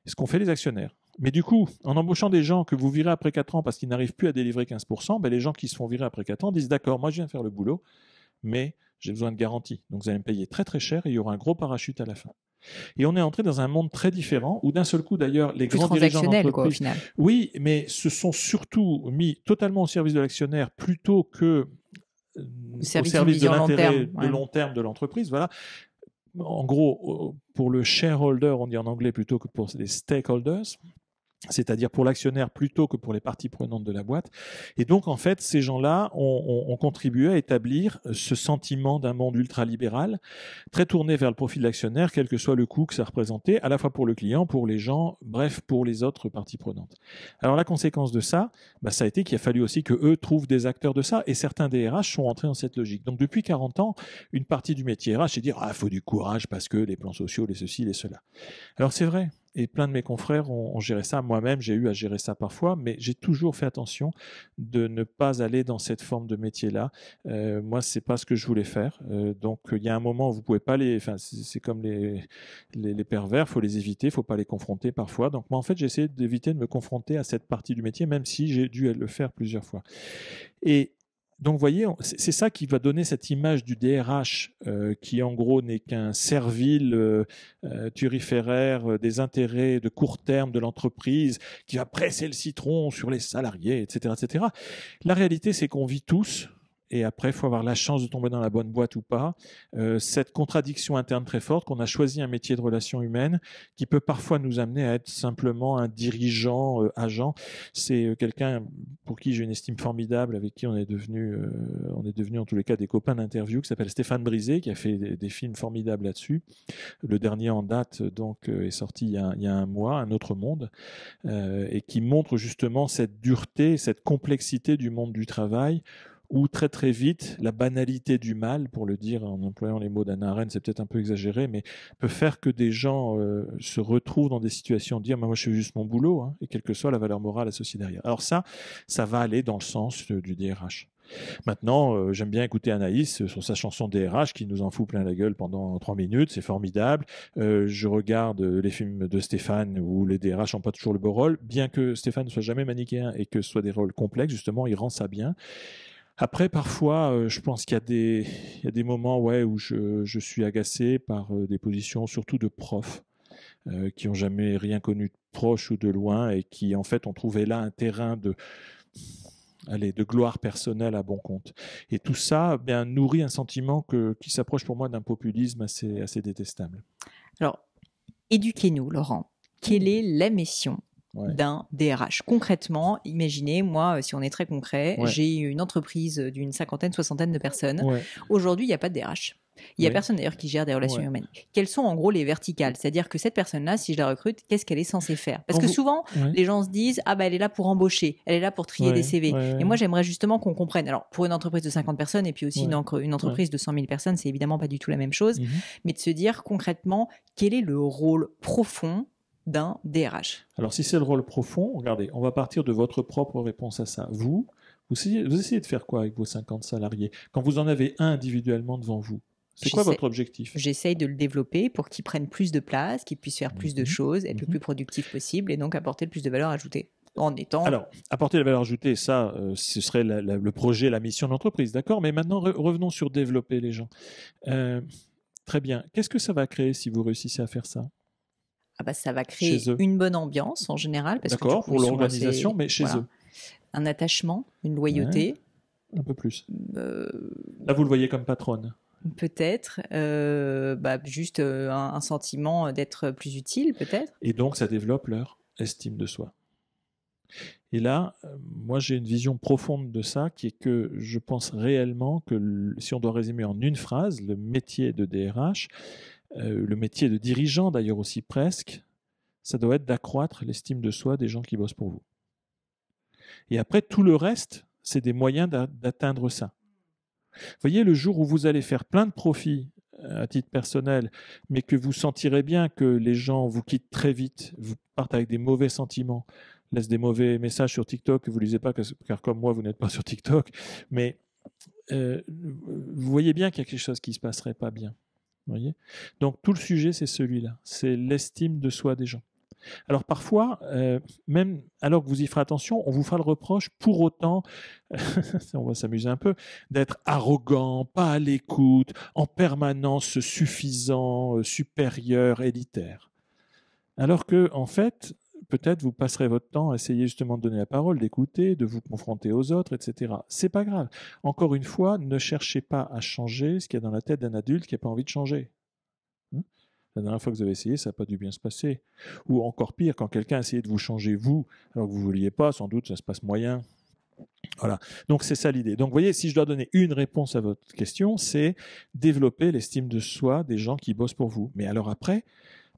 C'est ce qu'ont fait les actionnaires. Mais du coup, en embauchant des gens que vous virez après 4 ans parce qu'ils n'arrivent plus à délivrer 15%, ben les gens qui se font virer après 4 ans disent d'accord, moi je viens faire le boulot, mais j'ai besoin de garantie. Donc vous allez me payer très très cher et il y aura un gros parachute à la fin. Et on est entré dans un monde très différent où d'un seul coup d'ailleurs les grands dirigeants d'entreprise, oui, mais se sont surtout mis totalement au service de l'actionnaire plutôt que euh, au service, de l'intérêt de long terme de l'entreprise. Voilà en gros, pour le shareholder, on dit en anglais plutôt que pour les stakeholders, c'est-à-dire pour l'actionnaire plutôt que pour les parties prenantes de la boîte. Et donc, en fait, ces gens-là ont, ont, ont, contribué à établir ce sentiment d'un monde ultralibéral, très tourné vers le profit de l'actionnaire, quel que soit le coût que ça représentait, à la fois pour le client, pour les gens, bref, pour les autres parties prenantes. Alors, la conséquence de ça, bah, ça a été qu'il a fallu aussi que eux trouvent des acteurs de ça, et certains des RH sont entrés dans cette logique. Donc, depuis 40 ans, une partie du métier RH, c'est dire, ah, faut du courage parce que les plans sociaux, les ceci, les cela. Alors, c'est vrai, et plein de mes confrères ont, géré ça. Moi-même, j'ai eu à gérer ça parfois, mais j'ai toujours fait attention de ne pas aller dans cette forme de métier-là. Euh, moi, c'est pas ce que je voulais faire. Euh, donc, il y a un moment où vous pouvez pas les. Enfin, c'est comme les, les, les pervers, faut les éviter, faut pas les confronter parfois. Donc, moi, en fait, j'ai essayé d'éviter de me confronter à cette partie du métier, même si j'ai dû le faire plusieurs fois. Et donc, vous voyez, c'est ça qui va donner cette image du DRH euh, qui, en gros, n'est qu'un servile euh, euh, turiféraire des intérêts de court terme de l'entreprise, qui va presser le citron sur les salariés, etc., etc. La réalité, c'est qu'on vit tous et après, il faut avoir la chance de tomber dans la bonne boîte ou pas. Euh, cette contradiction interne très forte qu'on a choisi un métier de relations humaines qui peut parfois nous amener à être simplement un dirigeant, euh, agent. C'est euh, quelqu'un pour qui j'ai une estime formidable, avec qui on est devenu, on est devenu en tous les cas des copains d'interview, qui s'appelle Stéphane Brisé, qui a fait des, films formidables là-dessus. Le dernier en date donc est sorti il il y a un mois, Un autre monde, et qui montre justement cette dureté, cette complexité du monde du travail où très très vite, la banalité du mal, pour le dire en employant les mots d'Anna Arendt, c'est peut-être un peu exagéré, mais peut faire que des gens euh, se retrouvent dans des situations de dire moi je fais juste mon boulot, hein, et quelle que soit la valeur morale associée derrière. Alors ça, ça va aller dans le sens euh, du DRH. Maintenant, euh, j'aime bien écouter Anaïs sur sa chanson DRH qui nous en fout plein la gueule pendant trois minutes, c'est formidable. je regarde les films de Stéphane où les DRH n'ont pas toujours le beau rôle, bien que Stéphane ne soit jamais manichéen et que ce soit des rôles complexes, justement, il rend ça bien. Après, parfois, euh, je pense qu'il y, y, a des moments où je, suis agacé par euh, des positions, surtout de profs, euh, qui n'ont jamais rien connu de proche ou de loin et qui, en fait, ont trouvé là un terrain de, allez, de gloire personnelle à bon compte. Et tout ça bien, nourrit un sentiment qui s'approche pour moi d'un populisme assez, assez détestable. Alors, éduquez-nous, Laurent. Quelle est la mission d'un DRH. Concrètement, imaginez, moi, euh, si on est très concret, j'ai une entreprise euh, d'une cinquantaine, soixantaine de personnes. Aujourd'hui, il n'y a pas de DRH. Il n'y a personne d'ailleurs qui gère des relations humaines. Quelles sont en gros les verticales C'est-à-dire que cette personne-là, si je la recrute, qu'est-ce qu'elle est censée faire Parce que souvent, les gens se disent Ah, bah, elle est là pour embaucher, elle est là pour trier des CV. Et moi, j'aimerais justement qu'on comprenne. Alors, pour une entreprise de 50 personnes et puis aussi une, entreprise de 100 000 personnes, c'est évidemment pas du tout la même chose, mhm. mais de se dire concrètement quel est le rôle profond d'un DRH Alors si c'est le rôle profond, regardez, on va partir de votre propre réponse à ça. Vous, vous essayez, de faire quoi avec vos 50 salariés Quand vous en avez un individuellement devant vous, c'est quoi votre objectif J'essaye de le développer pour qu'il prenne plus de place, qu'il puisse faire plus de mhm. choses, être le mhm. plus productif possible et donc apporter le plus de valeur ajoutée en étant. Alors, apporter la valeur ajoutée, ça, euh, ce serait le projet, la mission de l'entreprise, d'accord Mais maintenant, revenons sur développer les gens. Euh, très bien. Qu'est-ce que ça va créer si vous réussissez à faire ça ah bah, ça va créer une bonne ambiance en général. D'accord, pour l'organisation, mais chez eux. Un attachement, une loyauté. un peu plus. Euh, là, vous le voyez comme patronne. Peut-être, euh, bah, juste euh, un, sentiment d'être plus utile, peut-être. Et donc, ça développe leur estime de soi. Et là, moi, j'ai une vision profonde de ça, qui est que je pense réellement que, si on doit résumer en une phrase, le métier de DRH, euh, le métier de dirigeant d'ailleurs aussi presque, ça doit être d'accroître l'estime de soi des gens qui bossent pour vous. Et après, tout le reste, c'est des moyens d'atteindre ça. Vous voyez, le jour où vous allez faire plein de profits euh, à titre personnel, mais que vous sentirez bien que les gens vous quittent très vite, vous partent avec des mauvais sentiments, laissent des mauvais messages sur TikTok que vous ne lisez pas, car comme moi, vous n'êtes pas sur TikTok, mais euh, vous voyez bien qu'il y a quelque chose qui ne se passerait pas bien. Donc tout le sujet, c'est celui-là, c'est l'estime de soi des gens. Alors parfois, euh, même alors que vous y ferez attention, on vous fera le reproche pour autant, [laughs] on va s'amuser un peu, d'être arrogant, pas à l'écoute, en permanence suffisant, euh, supérieur, élitaire. Alors que, en fait, peut-être vous passerez votre temps à essayer justement de donner la parole, d'écouter, de vous confronter aux autres, etc. C'est pas grave. Encore une fois, ne cherchez pas à changer ce qu'il y a dans la tête d'un adulte qui n'a pas envie de changer. Hmm? La dernière fois que vous avez essayé, ça n'a pas dû bien se passer. Ou encore pire, quand quelqu'un a essayé de vous changer, vous, alors que vous ne vouliez pas, sans doute, ça se passe moyen. Voilà. Donc c'est ça l'idée. Donc vous voyez, si je dois donner une réponse à votre question, c'est développer l'estime de soi des gens qui bossent pour vous. Mais alors après,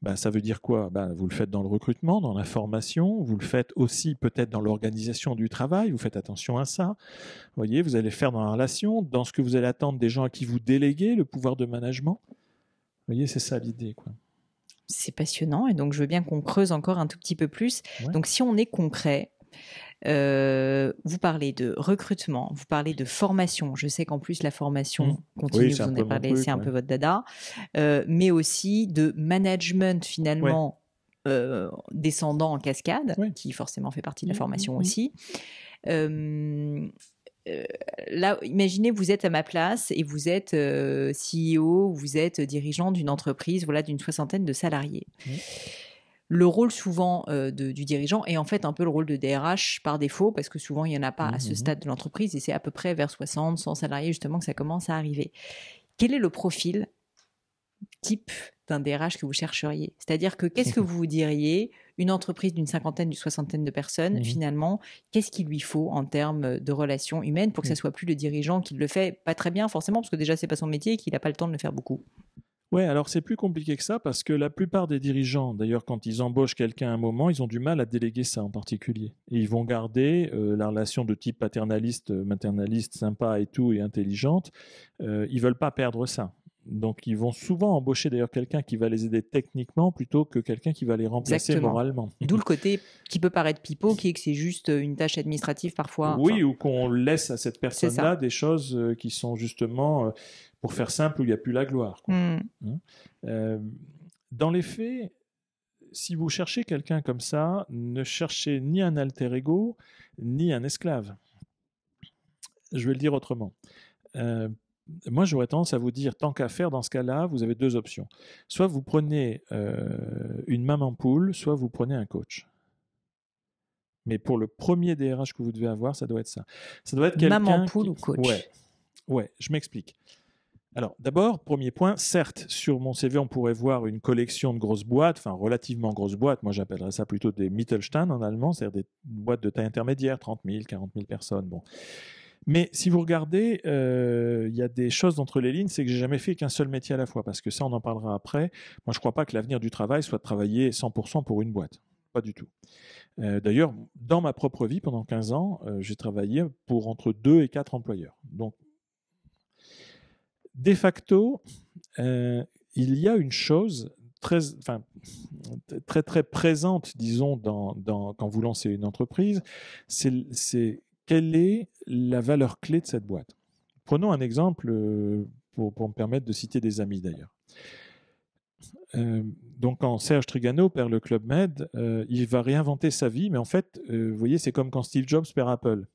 bah, ça veut dire quoi bah, Vous le faites dans le recrutement, dans la formation, vous le faites aussi peut-être dans l'organisation du travail, vous faites attention à ça. Vous voyez, vous allez le faire dans la relation, dans ce que vous allez attendre des gens à qui vous déléguez le pouvoir de management. Vous voyez, c'est ça l'idée. quoi c'est passionnant et donc je veux bien qu'on creuse encore un tout petit peu plus. Donc si on est concret, euh, vous parlez de recrutement, vous parlez de formation. Je sais qu'en plus, la formation mmh. continue, vous en avez parlé, c'est un peu votre dada. Euh, mais aussi de management, finalement, euh, descendant en cascade, qui forcément fait partie de la mmh, formation mmh, aussi. là, imaginez, vous êtes à ma place et vous êtes CEO, vous êtes dirigeant d'une entreprise, voilà, d'une soixantaine de salariés le rôle souvent euh, du dirigeant est en fait un peu le rôle de DRH par défaut, parce que souvent il n'y en a pas à ce mmh stade de l'entreprise, et c'est à peu près vers 60, 100 salariés justement que ça commence à arriver. Quel est le profil type d'un DRH que vous chercheriez C'est-à-dire que qu'est-ce que [laughs] vous diriez Une entreprise d'une cinquantaine, d'une soixantaine de personnes, mmh finalement, qu'est-ce qu'il lui faut en termes euh, de relations humaines pour que ce mmh. soit plus le dirigeant qui le fait pas très bien forcément, parce que déjà c'est pas son métier et qu'il n'a pas le temps de le faire beaucoup oui, alors c'est plus compliqué que ça parce que la plupart des dirigeants, d'ailleurs, quand ils embauchent quelqu'un à un moment, ils ont du mal à déléguer ça en particulier. Et ils vont garder euh, la relation de type paternaliste, euh, maternaliste, sympa et tout et intelligente. Euh, ils veulent pas perdre ça. Donc ils vont souvent embaucher d'ailleurs quelqu'un qui va les aider techniquement plutôt que quelqu'un qui va les remplacer moralement. [laughs] D'où le côté qui peut paraître pipeau, qui est que c'est juste euh, une tâche administrative parfois. Oui, ou qu'on laisse à cette personne-là des choses qui sont justement pour faire simple, où il n'y a plus la gloire. Mm. Hein euh, dans les faits, si vous cherchez quelqu'un comme ça, ne cherchez ni un alter ego, ni un esclave. Je vais le dire autrement. Euh, moi, j'aurais tendance à vous dire, tant qu'à faire, dans ce cas-là, vous avez deux options. Soit vous prenez euh, une maman poule, soit vous prenez un coach. Mais pour le premier DRH que vous devez avoir, ça doit être ça. Ça doit être quelqu'un. Maman poule ou coach Ouais, ouais je m'explique. Alors, d'abord, premier point, certes, sur mon CV, on pourrait voir une collection de grosses boîtes, enfin relativement grosses boîtes, moi j'appellerais ça plutôt des Mittelstand en allemand, c'est-à-dire des boîtes de taille intermédiaire, 30 000, 40 000 personnes. Bon. Mais si vous regardez, euh, il y a des choses entre les lignes, c'est que j'ai jamais fait qu'un seul métier à la fois, parce que ça, on en parlera après. Moi, je ne crois pas que l'avenir du travail soit de travailler 100% pour une boîte. Pas du tout. Euh, d'ailleurs, dans ma propre vie, pendant 15 ans, euh, j'ai travaillé pour entre 2 et 4 employeurs. Donc, de facto, euh, il y a une chose très, très, très présente, disons, quand vous lancez une entreprise, c'est quelle est la valeur clé de cette boîte. Prenons un exemple euh, pour, me permettre de citer des amis d'ailleurs. Euh, donc quand Serge Trigano perd le Club Med, euh, il va réinventer sa vie, mais en fait, euh, vous voyez, c'est comme quand Steve Jobs perd Apple.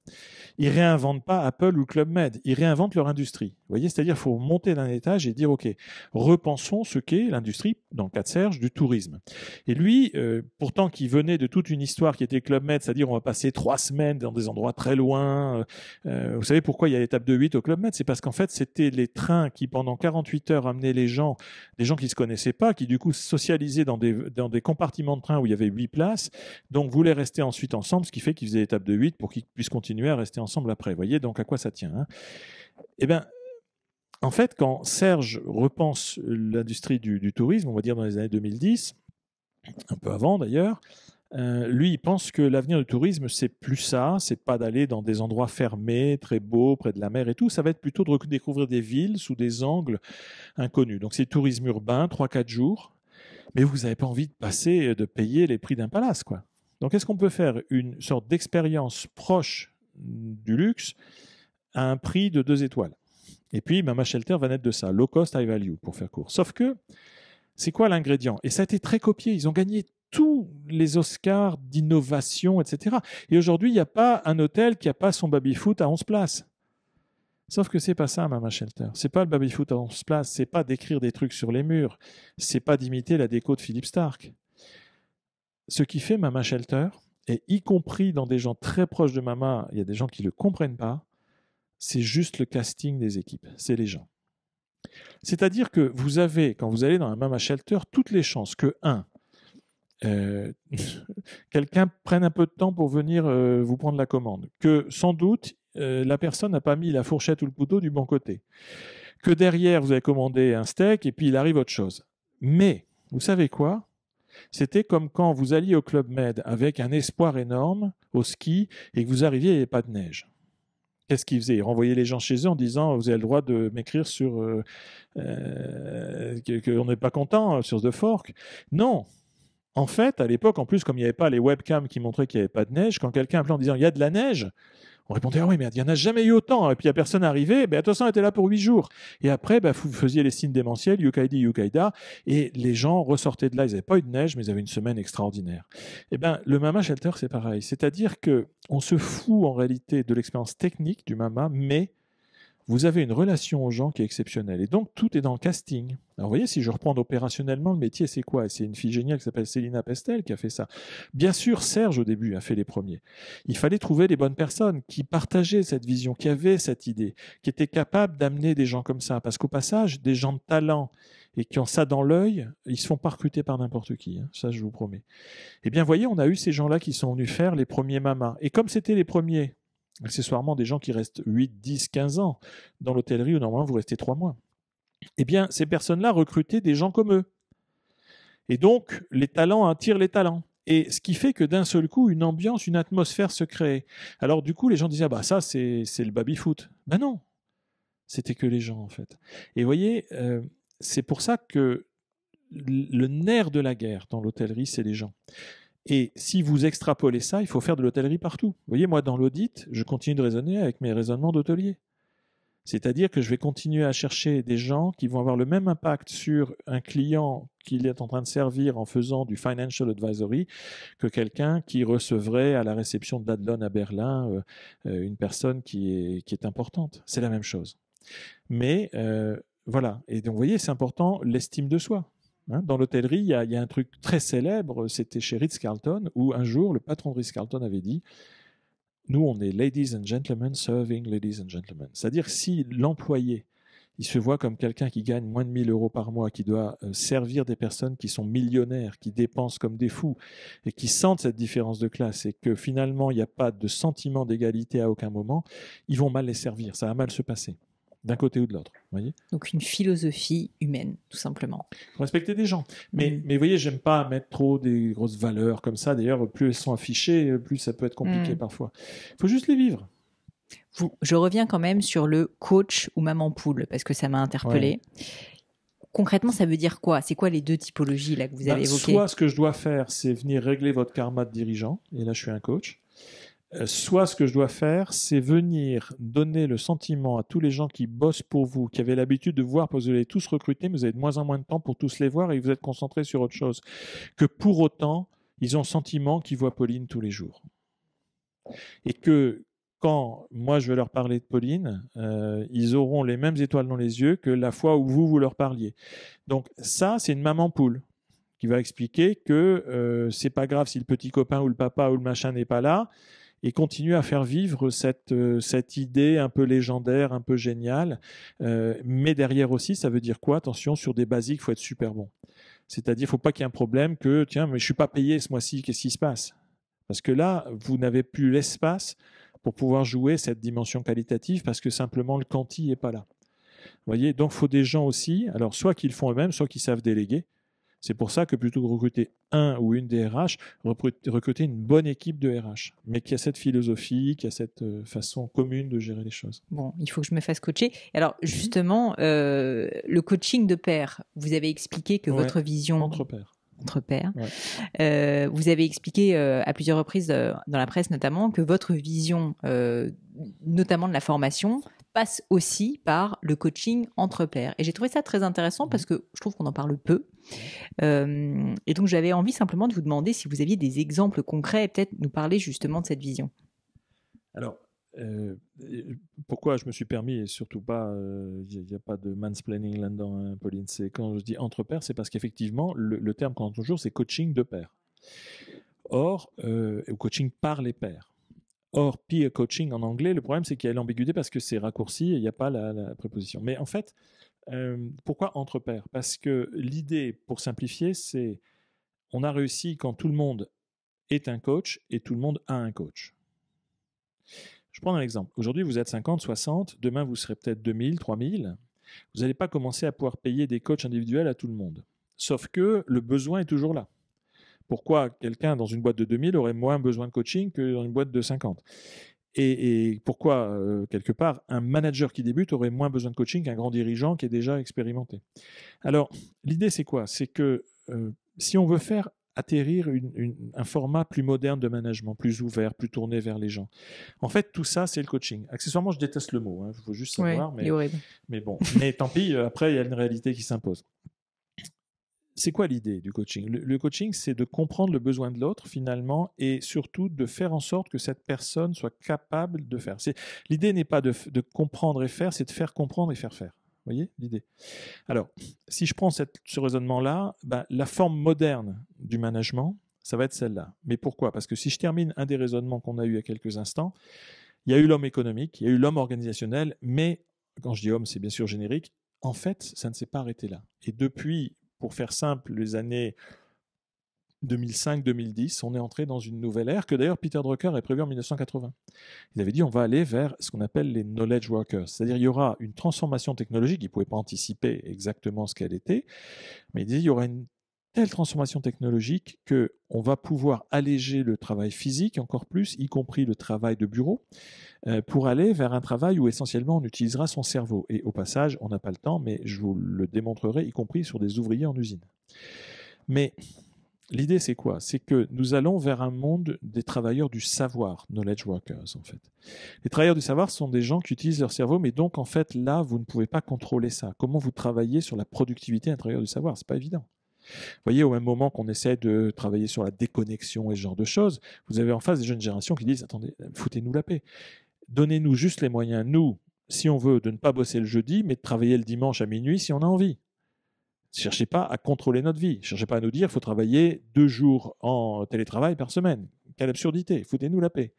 Il réinvente pas Apple ou Club Med, il réinvente leur industrie. Vous voyez, c'est-à-dire faut monter d'un étage et dire ok, repensons ce qu'est l'industrie dans le cas de Serge du tourisme. Et lui, euh, pourtant, qui venait de toute une histoire qui était Club Med, c'est-à-dire on va passer trois semaines dans des endroits très loin. vous savez pourquoi il y a l'étape de 8 au Club Med, c'est parce qu'en fait c'était les trains qui pendant 48 heures amenaient les gens, des gens qui se connaissaient pas, qui du coup dans des, dans des compartiments de train où il y avait huit places, donc voulaient rester ensuite ensemble, ce qui fait qu'ils faisaient étape de 8 pour qu'ils puissent continuer à rester ensemble après. Vous voyez donc à quoi ça tient. Hein. eh bien, en fait, quand Serge repense l'industrie du, tourisme, on va dire dans les années 2010, un peu avant d'ailleurs, euh, lui, il pense que l'avenir du tourisme, c'est plus ça, c'est pas d'aller dans des endroits fermés, très beaux, près de la mer et tout. Ça va être plutôt de découvrir des villes sous des angles inconnus. Donc, c'est tourisme urbain, 3-4 jours, mais vous n'avez pas envie de passer, de payer les prix d'un palace, quoi. Donc, est-ce qu'on peut faire une sorte d'expérience proche du luxe à un prix de deux étoiles Et puis, ben, ma Shelter va naître de ça, low cost, high value, pour faire court. Sauf que, c'est quoi l'ingrédient Et ça a été très copié. Ils ont gagné tous les Oscars d'innovation, etc. Et aujourd'hui, il n'y a pas un hôtel qui n'a pas son baby-foot à 11 places. Sauf que c'est pas ça, Mama Shelter. C'est pas le baby-foot en se place, c'est pas d'écrire des trucs sur les murs, c'est pas d'imiter la déco de Philippe Stark. Ce qui fait Mama Shelter, et y compris dans des gens très proches de Mama, il y a des gens qui ne le comprennent pas, c'est juste le casting des équipes, c'est les gens. C'est-à-dire que vous avez, quand vous allez dans un Mama Shelter, toutes les chances que, un, euh, [laughs] quelqu'un prenne un peu de temps pour venir euh, vous prendre la commande, que sans doute euh, la personne n'a pas mis la fourchette ou le couteau du bon côté. Que derrière, vous avez commandé un steak et puis il arrive autre chose. Mais, vous savez quoi C'était comme quand vous alliez au Club Med avec un espoir énorme au ski et que vous arriviez, il n'y avait pas de neige. Qu'est-ce qu'ils faisaient Ils renvoyaient les gens chez eux en disant Vous avez le droit de m'écrire sur. Euh, euh, qu'on n'est pas content sur The Fork. Non, en fait, à l'époque, en plus, comme il n'y avait pas les webcams qui montraient qu'il n'y avait pas de neige, quand quelqu'un appelait en disant il y a de la neige, on répondait, ah oui, mais il n'y en a jamais eu autant. Et puis, il n'y a personne arrivé. Ben, attention, on était là pour huit jours. Et après, ben, vous faisiez les signes démentiels, Yukaidi, Yukaida. Et les gens ressortaient de là. Ils n'avaient pas eu de neige, mais ils avaient une semaine extraordinaire. Eh ben, le Mama Shelter, c'est pareil. C'est-à-dire que on se fout, en réalité, de l'expérience technique du Mama, mais vous avez une relation aux gens qui est exceptionnelle. Et donc, tout est dans le casting. Alors, vous voyez, si je reprends opérationnellement le métier, c'est quoi C'est une fille géniale qui s'appelle Célina Pestel qui a fait ça. Bien sûr, Serge, au début, a fait les premiers. Il fallait trouver les bonnes personnes qui partageaient cette vision, qui avaient cette idée, qui étaient capables d'amener des gens comme ça. Parce qu'au passage, des gens de talent et qui ont ça dans l'œil, ils se font pas recruter par n'importe qui. Hein. ça, je vous promets. Eh bien, voyez, on a eu ces gens-là qui sont venus faire les premiers mamas. Et comme c'était les premiers, accessoirement des gens qui restent 8, 10, 15 ans dans l'hôtellerie où normalement vous restez 3 mois. Eh bien, ces personnes-là recrutaient des gens comme eux. Et donc, les talents attirent les talents. Et ce qui fait que d'un seul coup, une ambiance, une atmosphère se crée. Alors du coup, les gens disaient, ah bah ça, c'est, le baby-foot. Ben non, c'était que les gens, en fait. Et vous voyez, euh, c'est pour ça que le nerf de la guerre dans l'hôtellerie, c'est les gens. Et si vous extrapolez ça, il faut faire de l'hôtellerie partout. Vous voyez, moi, dans l'audit, je continue de raisonner avec mes raisonnements d'hôtelier. C'est-à-dire que je vais continuer à chercher des gens qui vont avoir le même impact sur un client qu'il est en train de servir en faisant du financial advisory que quelqu'un qui recevrait à la réception de à Berlin euh, euh, une personne qui est, qui est importante. C'est la même chose. Mais euh, voilà. Et donc, vous voyez, c'est important l'estime de soi. Hein, dans l'hôtellerie, il y, a un truc très célèbre, c'était chez Ritz-Carlton, où un jour le patron de Ritz-Carlton avait dit Nous, on est ladies and gentlemen serving ladies and gentlemen. C'est-à-dire, si l'employé, il se voit comme quelqu'un qui gagne moins de 1000 euros par mois, qui doit euh, servir des personnes qui sont millionnaires, qui dépensent comme des fous, et qui sentent cette différence de classe, et que finalement, il n'y a pas de sentiment d'égalité à aucun moment, ils vont mal les servir, ça va mal se passer d'un côté ou de l'autre. Donc une philosophie humaine, tout simplement. Respecter des gens. Mm. Mais, vous voyez, j'aime pas mettre trop des grosses valeurs comme ça. D'ailleurs, plus elles sont affichées, plus ça peut être compliqué mm. parfois. Il faut juste les vivre. Je reviens quand même sur le coach ou maman poule, parce que ça m'a interpellé. Concrètement, ça veut dire quoi C'est quoi les deux typologies là que vous avez bah, évoquées Soit ce que je dois faire, c'est venir régler votre karma de dirigeant, et là je suis un coach, euh, soit ce que je dois faire, c'est venir donner le sentiment à tous les gens qui bossent pour vous, qui avaient l'habitude de voir, vous allez tous recruter, mais vous avez de moins en moins de temps pour tous les voir et vous êtes concentrés sur autre chose. Que pour autant, ils ont le sentiment qu'ils voient Pauline tous les jours. Et que quand moi je vais leur parler de Pauline, euh, ils auront les mêmes étoiles dans les yeux que la fois où vous, vous leur parliez. Donc ça, c'est une maman poule qui va expliquer que euh, c'est pas grave si le petit copain ou le papa ou le machin n'est pas là, et continuer à faire vivre cette, euh, cette idée un peu légendaire, un peu géniale. Euh, mais derrière aussi, ça veut dire quoi Attention, sur des basiques, faut être super bon. C'est-à-dire, faut pas qu'il y ait un problème que, tiens, mais je ne suis pas payé ce mois-ci, qu'est-ce qui se passe Parce que là, vous n'avez plus l'espace pour pouvoir jouer cette dimension qualitative parce que simplement le quanti n'est pas là. Vous voyez, donc faut des gens aussi, alors soit qu'ils font eux-mêmes, soit qu'ils savent déléguer. C'est pour ça que plutôt que de recruter un ou une des RH, recruter une bonne équipe de RH, mais qui a cette philosophie, qui a cette euh, façon commune de gérer les choses. Bon, il faut que je me fasse coacher. Alors mhm. justement, euh, le coaching de pair, vous avez expliqué que votre vision... Entre pairs entre pairs. Euh, vous avez expliqué à plusieurs reprises dans la presse notamment que votre vision, notamment de la formation, passe aussi par le coaching entre pairs. Et j'ai trouvé ça très intéressant mmh. parce que je trouve qu'on en parle peu. Euh, et donc j'avais envie simplement de vous demander si vous aviez des exemples concrets et peut-être nous parler justement de cette vision. Alors, euh, pourquoi je me suis permis, et surtout pas, il euh, n'y a, pas de mansplaining là-dedans, hein, Pauline, c'est quand je dis entre pairs, c'est parce qu'effectivement, le, terme qu'on entend toujours, c'est coaching de pairs. Or, euh, coaching par les pairs. Or, peer coaching en anglais, le problème c'est qu'il y a l'ambiguïté parce que c'est raccourci et il n'y a pas la, préposition. Mais en fait, euh, pourquoi entre pairs Parce que l'idée, pour simplifier, c'est on a réussi quand tout le monde est un coach et tout le monde a un coach. Je prends un exemple. Aujourd'hui, vous êtes 50, 60, demain vous serez peut-être 2000, 3000. Vous n'allez pas commencer à pouvoir payer des coachs individuels à tout le monde. Sauf que le besoin est toujours là. Pourquoi quelqu'un dans une boîte de 2000 aurait moins besoin de coaching que dans une boîte de 50 et, pourquoi, euh, quelque part, un manager qui débute aurait moins besoin de coaching qu'un grand dirigeant qui est déjà expérimenté Alors, l'idée, c'est quoi C'est que euh, si on veut faire atterrir un format plus moderne de management, plus ouvert, plus tourné vers les gens. En fait, tout ça, c'est le coaching. Accessoirement, je déteste le mot, il hein, faut juste savoir, mais, mais bon, mais tant pis, euh, après, il y a une réalité qui s'impose c'est quoi l'idée du coaching le, coaching, c'est de comprendre le besoin de l'autre finalement et surtout de faire en sorte que cette personne soit capable de faire. L'idée n'est pas de, comprendre et faire, c'est de faire comprendre et faire faire. Vous voyez l'idée Alors, si je prends ce raisonnement-là, bah, la forme moderne du management, ça va être celle-là. Mais pourquoi Parce que si je termine un des raisonnements qu'on a eu à quelques instants, il y a eu l'homme économique, il y a eu l'homme organisationnel, mais quand je dis homme, c'est bien sûr générique. En fait, ça ne s'est pas arrêté là. Et depuis pour faire simple, les années 2005-2010, on est entré dans une nouvelle ère que d'ailleurs Peter Drucker avait prévu en 1980. Il avait dit on va aller vers ce qu'on appelle les knowledge workers, c'est-à-dire il y aura une transformation technologique, il ne pouvait pas anticiper exactement ce qu'elle était, mais il disait il y aura une telle transformation technologique que on va pouvoir alléger le travail physique encore plus, y compris le travail de bureau, euh, pour aller vers un travail où essentiellement on utilisera son cerveau. Et au passage, on n'a pas le temps, mais je vous le démontrerai, y compris sur des ouvriers en usine. Mais l'idée, c'est quoi C'est que nous allons vers un monde des travailleurs du savoir, knowledge workers en fait. Les travailleurs du savoir sont des gens qui utilisent leur cerveau, mais donc en fait là, vous ne pouvez pas contrôler ça. Comment vous travaillez sur la productivité d'un travailleur du savoir C'est pas évident. Vous voyez, au même moment qu'on essaie de travailler sur la déconnexion et ce genre de choses, vous avez en face des jeunes générations qui disent attendez, foutez-nous la paix. Donnez-nous juste les moyens, nous, si on veut, de ne pas bosser le jeudi, mais de travailler le dimanche à minuit si on a envie. Cherchez pas à contrôler notre vie. Cherchez pas à nous dire il faut travailler deux jours en télétravail par semaine. Quelle absurdité. Foutez-nous la paix.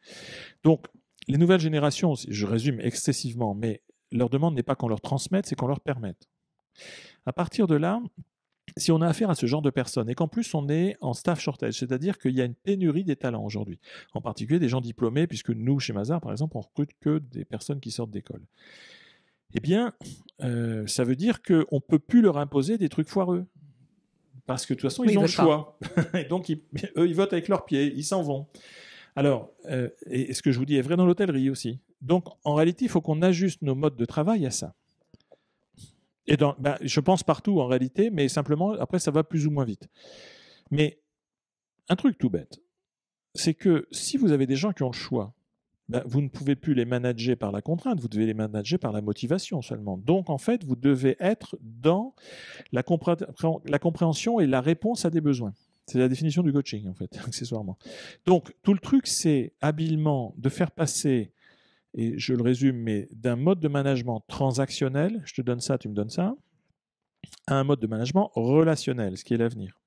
Donc, les nouvelles générations, je résume excessivement, mais leur demande n'est pas qu'on leur transmette, c'est qu'on leur permette. À partir de là, si on a affaire à ce genre de personnes et qu'en plus on est en staff shortage, c'est-à-dire qu'il y a une pénurie des talents aujourd'hui, en particulier des gens diplômés, puisque nous, chez Mazar, par exemple, on recrute que des personnes qui sortent d'école. Eh bien, euh, ça veut dire qu'on ne peut plus leur imposer des trucs foireux. Parce que de toute façon, ils, ont le choix. [laughs] et donc, eux, ils votent avec leurs pieds, ils s'en vont. Alors, euh, ce que je vous dis est vrai dans l'hôtellerie aussi. Donc, en réalité, il faut qu'on ajuste nos modes de travail à ça. Et dans, bah, je pense partout en réalité, mais simplement, après, ça va plus ou moins vite. Mais un truc tout bête, c'est que si vous avez des gens qui ont le choix, bah, vous ne pouvez plus les manager par la contrainte, vous devez les manager par la motivation seulement. Donc, en fait, vous devez être dans la compréhension et la réponse à des besoins. C'est la définition du coaching, en fait, [laughs] accessoirement. Donc, tout le truc, c'est habilement de faire passer et je le résume, mais d'un mode de management transactionnel, je te donne ça, tu me donnes ça, à un mode de management relationnel, ce qui est l'avenir,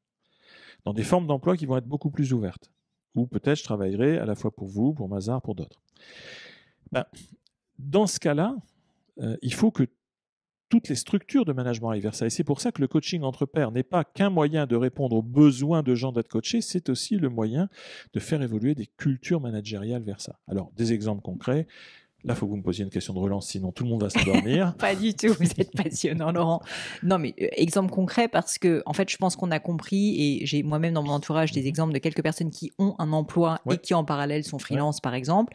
dans des formes d'emploi qui vont être beaucoup plus ouvertes, où peut-être je travaillerai à la fois pour vous, pour Mazar, pour d'autres. Ben, dans ce cas-là, euh, il faut que toutes les structures de management à vers ça. Et c'est pour ça que le coaching entre pairs n'est pas qu'un moyen de répondre aux besoins de gens d'être coachés, c'est aussi le moyen de faire évoluer des cultures managériales vers ça. Alors, des exemples concrets, Là, faut que vous me posiez une question de relance, sinon tout le monde va s'endormir. [laughs] pas du tout, vous êtes passionnant, Laurent. Non, mais euh, exemple concret, parce que, en fait, je pense qu'on a compris, et j'ai moi-même dans mon entourage des exemples de quelques personnes qui ont un emploi et qui, en parallèle, sont freelance, par exemple.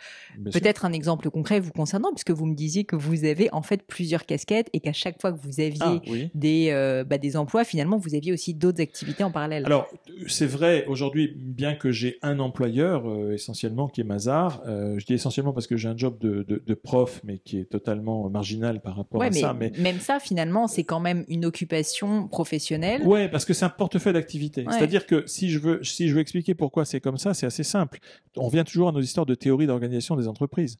Peut-être un exemple concret vous concernant, puisque vous me disiez que vous avez, en fait, plusieurs casquettes et qu'à chaque fois que vous aviez ah, des, euh, bah, des emplois, finalement, vous aviez aussi d'autres activités en parallèle. Alors, c'est vrai, aujourd'hui, bien que j'ai un employeur, euh, essentiellement, qui est Mazar, je dis essentiellement parce que j'ai un job de de, prof, mais qui est totalement marginal par rapport à ça. même ça, finalement, c'est quand même une occupation professionnelle. Ouais, parce que c'est un portefeuille d'activité. C'est-à-dire que si je veux, si je veux expliquer pourquoi c'est comme ça, c'est assez simple. On vient toujours à nos histoires de théorie d'organisation des entreprises.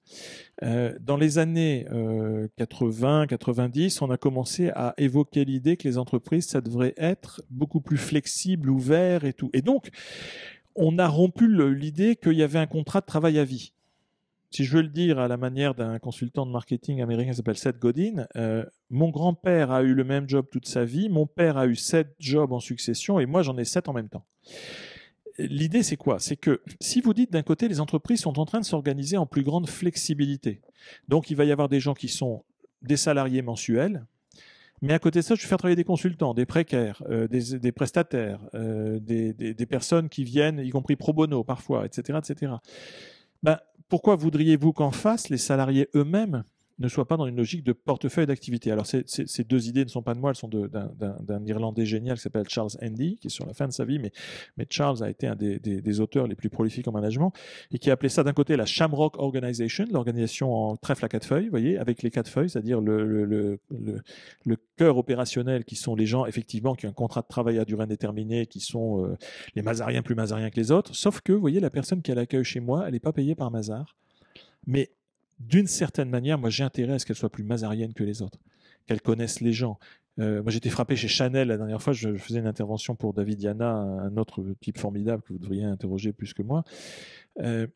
Euh, dans les années 80, euh, 90, on a commencé à évoquer l'idée que les entreprises, ça devrait être beaucoup plus flexible, ouvert et tout. Et donc, on a rompu l'idée qu'il y avait un contrat de travail à vie si je veux le dire à la manière d'un consultant de marketing américain qui s'appelle Seth Godin, euh, mon grand-père a eu le même job toute sa vie, mon père a eu sept jobs en succession et moi j'en ai sept en même temps. L'idée c'est quoi C'est que si vous dites d'un côté les entreprises sont en train de s'organiser en plus grande flexibilité, donc il va y avoir des gens qui sont des salariés mensuels, mais à côté de ça, je vais faire travailler des consultants, des précaires, euh, des, prestataires, euh, des, personnes qui viennent, y compris pro bono parfois, etc., etc pourquoi voudriez-vous qu'en face les salariés eux-mêmes ne soit pas dans une logique de portefeuille d'activité. Alors, ces, deux idées ne sont pas de moi, elles sont d'un Irlandais génial qui s'appelle Charles Andy, qui est sur la fin de sa vie, mais, Charles a été un des, auteurs les plus prolifiques en management, et qui a appelé ça d'un côté la Shamrock Organization, l'organisation en trèfle à quatre feuilles, vous voyez, avec les quatre feuilles, c'est-à-dire le, cœur opérationnel qui sont les gens, effectivement, qui ont un contrat de travail à durée indéterminée, qui sont euh, les Mazariens plus Mazariens que les autres, sauf que, vous voyez, la personne qui a l'accueil chez moi, elle n'est pas payée par Mazar, mais d'une certaine manière, moi j'ai intérêt à ce qu'elle soit plus mazarienne que les autres, qu'elle connaisse les gens. Euh, moi j'étais frappé chez Chanel la dernière fois, je faisais une intervention pour David Yana, un autre type formidable que vous devriez interroger plus que moi. Euh,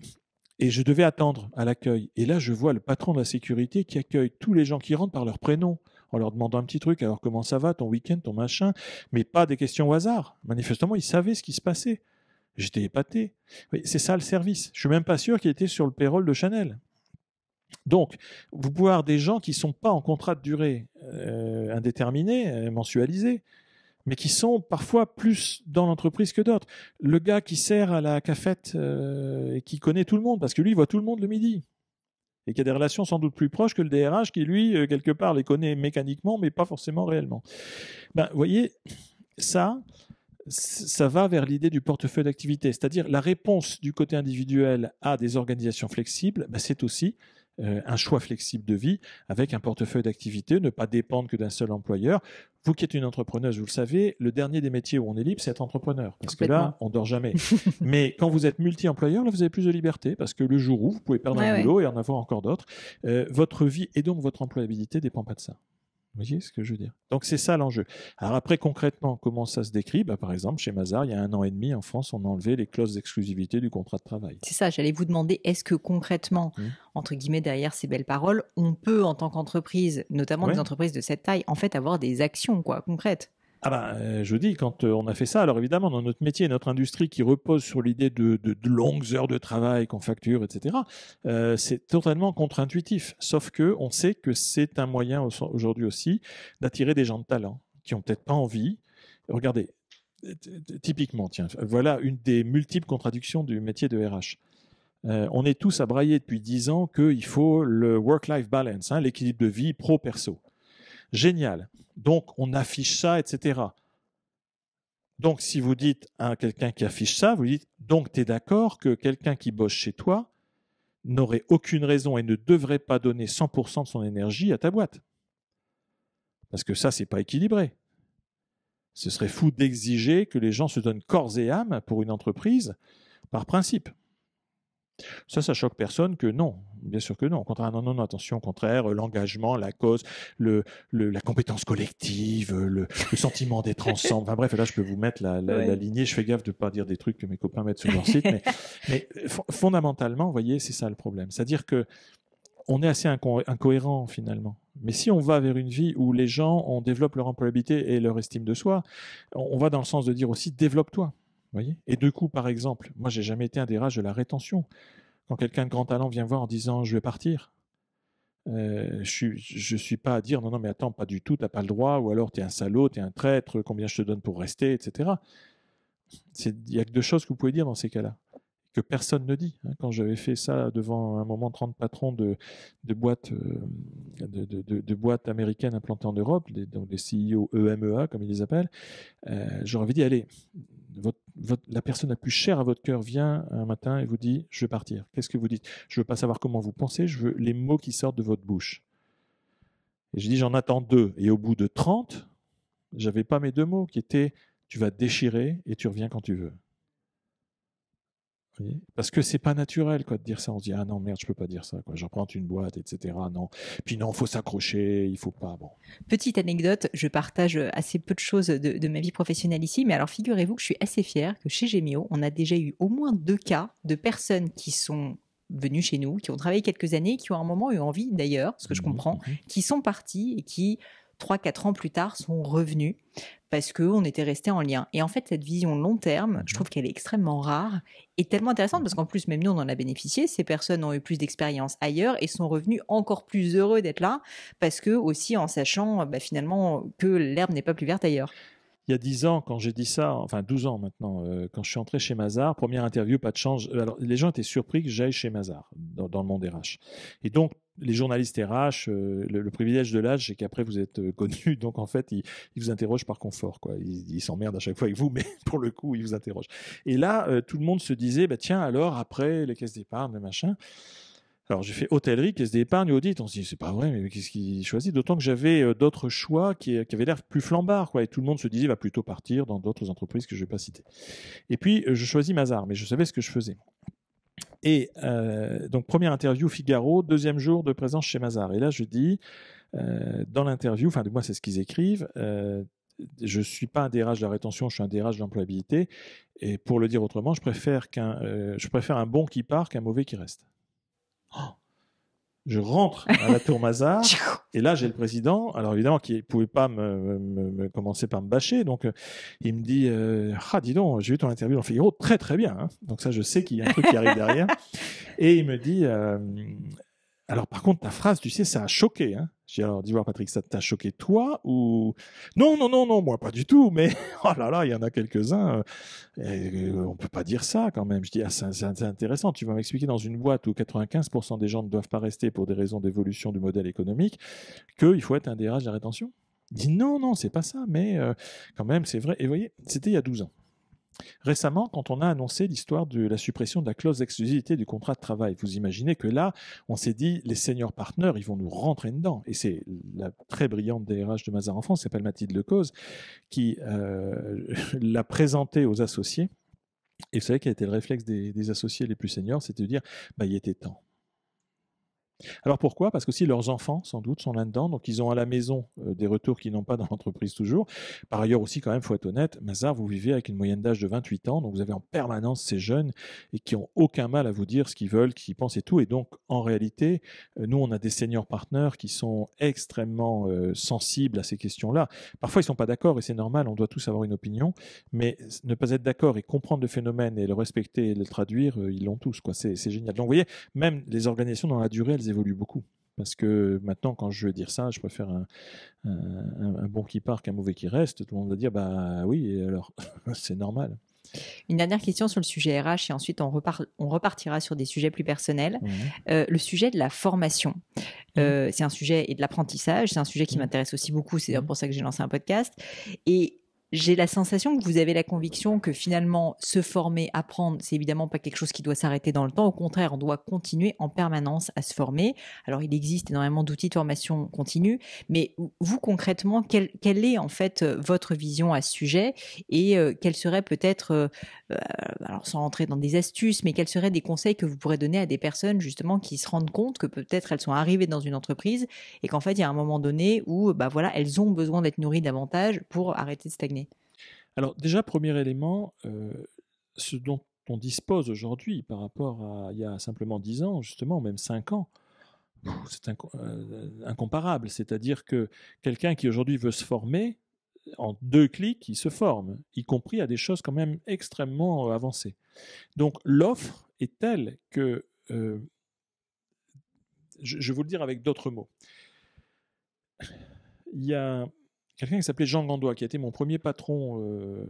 et je devais attendre à l'accueil. Et là, je vois le patron de la sécurité qui accueille tous les gens qui rentrent par leur prénom en leur demandant un petit truc, alors comment ça va, ton week-end, ton machin, mais pas des questions au hasard. Manifestement, ils savaient ce qui se passait. J'étais épaté. C'est ça le service. Je suis même pas sûr qu'il était sur le payroll de Chanel. Donc, vous pouvez avoir des gens qui ne sont pas en contrat de durée indéterminé, euh, indéterminée, euh, mais qui sont parfois plus dans l'entreprise que d'autres. Le gars qui sert à la cafette euh, et qui connaît tout le monde, parce que lui, il voit tout le monde le midi, et qui a des relations sans doute plus proches que le DRH, qui lui, quelque part, les connaît mécaniquement, mais pas forcément réellement. Ben, vous voyez, ça, ça va vers l'idée du portefeuille d'activité, c'est-à-dire la réponse du côté individuel à des organisations flexibles, ben, c'est aussi euh, un choix flexible de vie avec un portefeuille d'activités, ne pas dépendre que d'un seul employeur. Vous qui êtes une entrepreneuse, vous le savez, le dernier des métiers où on est libre, c'est être entrepreneur. Parce que là, on dort jamais. [laughs] Mais quand vous êtes multi-employeur, là, vous avez plus de liberté parce que le jour où vous pouvez perdre un boulot et en avoir encore d'autres, euh, votre vie et donc votre employabilité dépend pas de ça. Vous voyez ce que je veux dire Donc c'est ça l'enjeu. Alors après, concrètement, comment ça se décrit bah, Par exemple, chez Mazar, il y a un an et demi, en France, on a enlevé les clauses d'exclusivité du contrat de travail. C'est ça, j'allais vous demander, est-ce que concrètement, mmh. entre guillemets, derrière ces belles paroles, on peut, en tant qu'entreprise, notamment des entreprises de cette taille, en fait avoir des actions quoi, concrètes ah ben, euh, je dis, quand euh, on a fait ça, alors évidemment, dans notre métier, notre industrie qui repose sur l'idée de, longues heures de travail qu'on facture, etc., euh, c'est totalement contre-intuitif. Sauf que on sait que c'est un moyen aujourd'hui aussi d'attirer des gens de talent qui ont peut-être pas envie. Regardez, typiquement, tiens, voilà une des multiples contradictions du métier de RH. on est tous à brailler depuis dix ans qu'il faut le work-life balance, hein, l'équilibre de vie pro-perso. Génial. Donc, on affiche ça, etc. Donc, si vous dites à quelqu'un qui affiche ça, vous dites donc tu es d'accord que quelqu'un qui bosse chez toi n'aurait aucune raison et ne devrait pas donner 100% de son énergie à ta boîte. Parce que ça, c'est pas équilibré. Ce serait fou d'exiger que les gens se donnent corps et âme pour une entreprise par principe. Ça, ça choque personne que non. Bien sûr que non. Au contraire, non, non, non, attention, au contraire, euh, l'engagement, la cause, le, la compétence collective, euh, le, sentiment d'être [laughs] ensemble. Enfin bref, là, je peux vous mettre la, lignée. Je fais gaffe de ne pas dire des trucs que mes copains mettent sur leur site. mais, [laughs] euh, fondamentalement, vous voyez, c'est ça le problème. C'est-à-dire que on est assez incohérent finalement. Mais si on va vers une vie où les gens, on développe leur employabilité et leur estime de soi, on va dans le sens de dire aussi développe-toi. Voyez et de coup, par exemple, moi j'ai jamais été un des rages de la rétention. Quand quelqu'un de grand talent vient voir en disant je vais partir, euh, je ne suis pas à dire non, non, mais attends, pas du tout, t'as pas le droit, ou alors tu es un salaud, tu es un traître, combien je te donne pour rester, etc. Il y a que deux choses que vous pouvez dire dans ces cas-là que personne ne dit. Hein. Quand j'avais fait ça devant un moment 30 patrons euh, de, boîtes, américaines implantées en Europe, des CEO e EMEA comme ils les appellent, euh, j'aurais dit allez, la personne la plus chère à votre cœur vient un matin et vous dit je veux partir. Qu'est-ce que vous dites Je veux pas savoir comment vous pensez, je veux les mots qui sortent de votre bouche. Et j'ai dit j'en attends deux. Et au bout de 30, j'avais pas mes deux mots qui étaient tu vas déchirer et tu reviens quand tu veux. Parce que c'est pas naturel quoi de dire ça. On se dit ah non merde, je peux pas dire ça quoi. Je une boîte, etc. Non. Puis non, faut s'accrocher, il faut pas. Bon. Petite anecdote, je partage assez peu de choses de, ma vie professionnelle ici, mais alors figurez-vous que je suis assez fière que chez Gemio, on a déjà eu au moins deux cas de personnes qui sont venues chez nous, qui ont travaillé quelques années, qui ont à un moment eu envie d'ailleurs, ce que je mmh comprends, mmh qui sont partis et qui trois, quatre ans plus tard, sont revenus parce qu'on était resté en lien. Et en fait, cette vision long terme, je mmh. trouve qu'elle est extrêmement rare et tellement intéressante parce qu'en plus, même nous, on en a bénéficié. Ces personnes ont eu plus d'expérience ailleurs et sont revenus encore plus heureux d'être là parce que aussi en sachant bah, finalement que l'herbe n'est pas plus verte ailleurs il y a 10 ans, quand j'ai dit ça, enfin 12 ans maintenant, euh, quand je suis entré chez Mazar, première interview, pas de change. Euh, alors, les gens étaient surpris que j'aille chez Mazar, dans, le monde RH. Et donc, les journalistes RH, euh, le, privilège de l'âge, c'est qu'après, vous êtes connu. [laughs] Donc, en fait, ils, vous interrogent par confort. Quoi. Ils s'emmerdent à chaque fois avec vous, [laughs] mais pour le coup, ils vous interrogent. Et là, tout le monde se disait, bah, tiens, alors, après les caisses d'épargne, machin, alors j'ai fait hôtellerie, caisse d'épargne, audit. On se dit c'est pas vrai, mais qu'est-ce qu'il choisit D'autant que j'avais euh, d'autres choix euh, qui, avaient l'air plus flambards, quoi. Et tout le monde se disait il va plutôt partir dans d'autres entreprises que je vais pas citer. Et puis euh, je choisis Mazar, mais je savais ce que je faisais. Et donc première interview Figaro, deuxième jour de présence chez Mazar. Et là je dis dans l'interview, enfin du c'est ce qu'ils écrivent. je ne suis pas un dérage de la rétention, je suis un dérage de l'employabilité. Et pour le dire autrement, je préfère, qu'un, je préfère un bon qui part qu'un mauvais qui reste. Oh. je rentre à la tour Mazar [laughs] et là j'ai le président alors évidemment qui pouvait pas me, commencer par me bâcher donc euh, il me dit euh, ah dis donc j'ai vu ton interview dans Figaro très très bien hein. donc ça je sais qu'il y a un truc qui arrive derrière [laughs] et il me dit euh, alors par contre, ta phrase, tu sais, ça a choqué. Hein J'ai alors dis voir Patrick, ça t'a choqué toi ou non non non non moi pas du tout. Mais [laughs] oh là là, il y en a quelques uns. On euh, on peut pas dire ça quand même. Je dis ah c'est intéressant. Tu vas m'expliquer dans une boîte où 95% des gens ne doivent pas rester pour des raisons d'évolution du modèle économique qu'il faut être un DRH de la rétention. Il dit non non c'est pas ça. Mais euh, quand même c'est vrai. Et vous voyez, c'était il y a 12 ans. Récemment, quand on a annoncé l'histoire de la suppression de la clause d'exclusivité du contrat de travail, vous imaginez que là, on s'est dit, les seniors partenaires, ils vont nous rentrer dedans. Et c'est la très brillante DRH de Mazar en France, s'appelle Mathilde Lecause, qui euh, [laughs] l'a présentée aux associés. Et vous savez a été le réflexe des, associés les plus seniors, c'est de dire, bah, il était temps. Alors pourquoi Parce que si leurs enfants, sans doute, sont là-dedans, donc ils ont à la maison euh, des retours qu'ils n'ont pas dans [laughs] l'entreprise toujours. Par ailleurs aussi, quand même, faut être honnête, Mazar, vous vivez avec une moyenne d'âge de 28 ans, donc vous avez en permanence ces jeunes et qui ont aucun mal à vous dire ce qu'ils veulent, qu'ils pensent et tout. Et donc, en réalité, euh, nous, on a des seniors partenaires qui sont extrêmement euh, sensibles à ces questions-là. Parfois, ils sont pas d'accord et c'est normal, on doit tous avoir une opinion, mais ne pas être d'accord et comprendre le phénomène et le respecter et le traduire, ils l'ont tous, quoi. C'est génial. Donc, vous voyez, même les organisations dans la durée, elles évoluent beaucoup. Parce que maintenant, quand je veux dire ça, je préfère un, bon qui part qu'un mauvais qui reste. Tout le monde va dire, bah oui, alors [laughs] c'est normal. Une dernière question sur le sujet RH et ensuite on, repart, on repartira sur des sujets plus personnels. Euh, le sujet de la formation, mm. euh, c'est un sujet et de l'apprentissage, c'est un sujet qui mm. m'intéresse aussi beaucoup, c'est mm. pour ça que j'ai lancé un podcast. Et j'ai la sensation que vous avez la conviction que finalement, se former, apprendre, c'est évidemment pas quelque chose qui doit s'arrêter dans le temps. Au contraire, on doit continuer en permanence à se former. Alors, il existe énormément d'outils de formation continue, mais vous, concrètement, quelle, est en fait euh, votre vision à ce sujet et euh, quels seraient peut-être, euh, alors sans rentrer dans des astuces, mais quels seraient des conseils que vous pourrez donner à des personnes justement qui se rendent compte que peut-être elles sont arrivées dans une entreprise et qu'en fait, il y a un moment donné où, bah voilà, elles ont besoin d'être nourries davantage pour arrêter de stagner. Alors déjà, premier élément, euh, ce dont on dispose aujourd'hui par rapport à il y a simplement 10 ans, justement, même 5 ans, c'est euh, incomparable. C'est-à-dire que quelqu'un qui aujourd'hui veut se former, en deux clics, il se forme, y compris à des choses quand même extrêmement euh, avancées. Donc l'offre est telle que, je, je vais vous le dire avec d'autres mots, il y a quelqu'un qui s'appelait Jean Gandois, qui a été mon premier patron. Euh,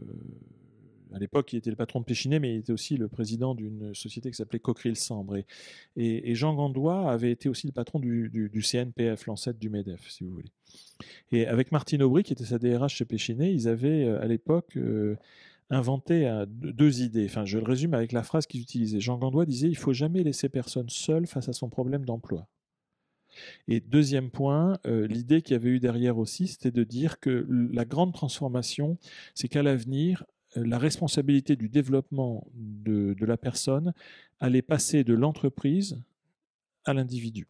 à l'époque, il était le patron de Péchinet, mais il était aussi le président d'une société qui s'appelait Coqueril Sambre. Et, et, Jean Gandois avait été aussi le patron du, CNPF, l'ancêtre du MEDEF, si vous voulez. Et avec Martine Aubry, qui était sa DRH chez Péchinet, ils avaient euh, à l'époque euh, inventé deux idées. Enfin, je le résume avec la phrase qu'ils utilisaient. Jean Gandois disait Il faut jamais laisser personne seule face à son problème d'emploi. Et deuxième point, euh, l'idée qu'il y avait eu derrière aussi, c'était de dire que la grande transformation, c'est qu'à l'avenir, euh, la responsabilité du développement de, la personne allait passer de l'entreprise à l'individu.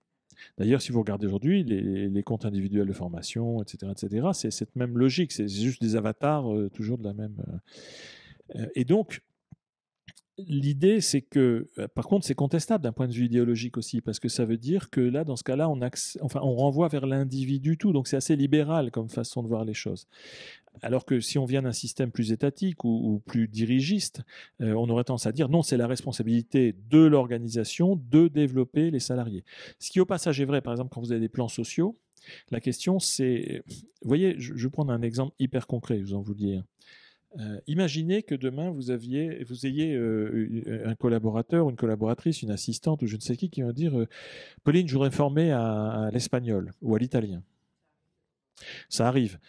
D'ailleurs, si vous regardez aujourd'hui les, comptes individuels de formation, etc., etc., c'est cette même logique, c'est juste des avatars euh, toujours de la même. et donc, L'idée, c'est que, euh, par contre, c'est contestable d'un point de vue idéologique aussi, parce que ça veut dire que là, dans ce cas-là, on, renvoie vers l'individu tout, donc c'est assez libéral comme façon de voir les choses. Alors que si on vient d'un système plus étatique ou, plus dirigiste, euh, on aurait tendance à dire non, c'est la responsabilité de l'organisation de développer les salariés. Ce qui au passage est vrai, par exemple, quand vous avez des plans sociaux, la question c'est, vous voyez, je, vais prendre un exemple hyper concret, vous en un. Euh, imaginez que demain vous aviez, vous ayez euh, un collaborateur, une collaboratrice, une assistante ou je ne sais qui qui va dire euh, Pauline, je voudrais former à, l'espagnol ou à l'italien. Ça arrive.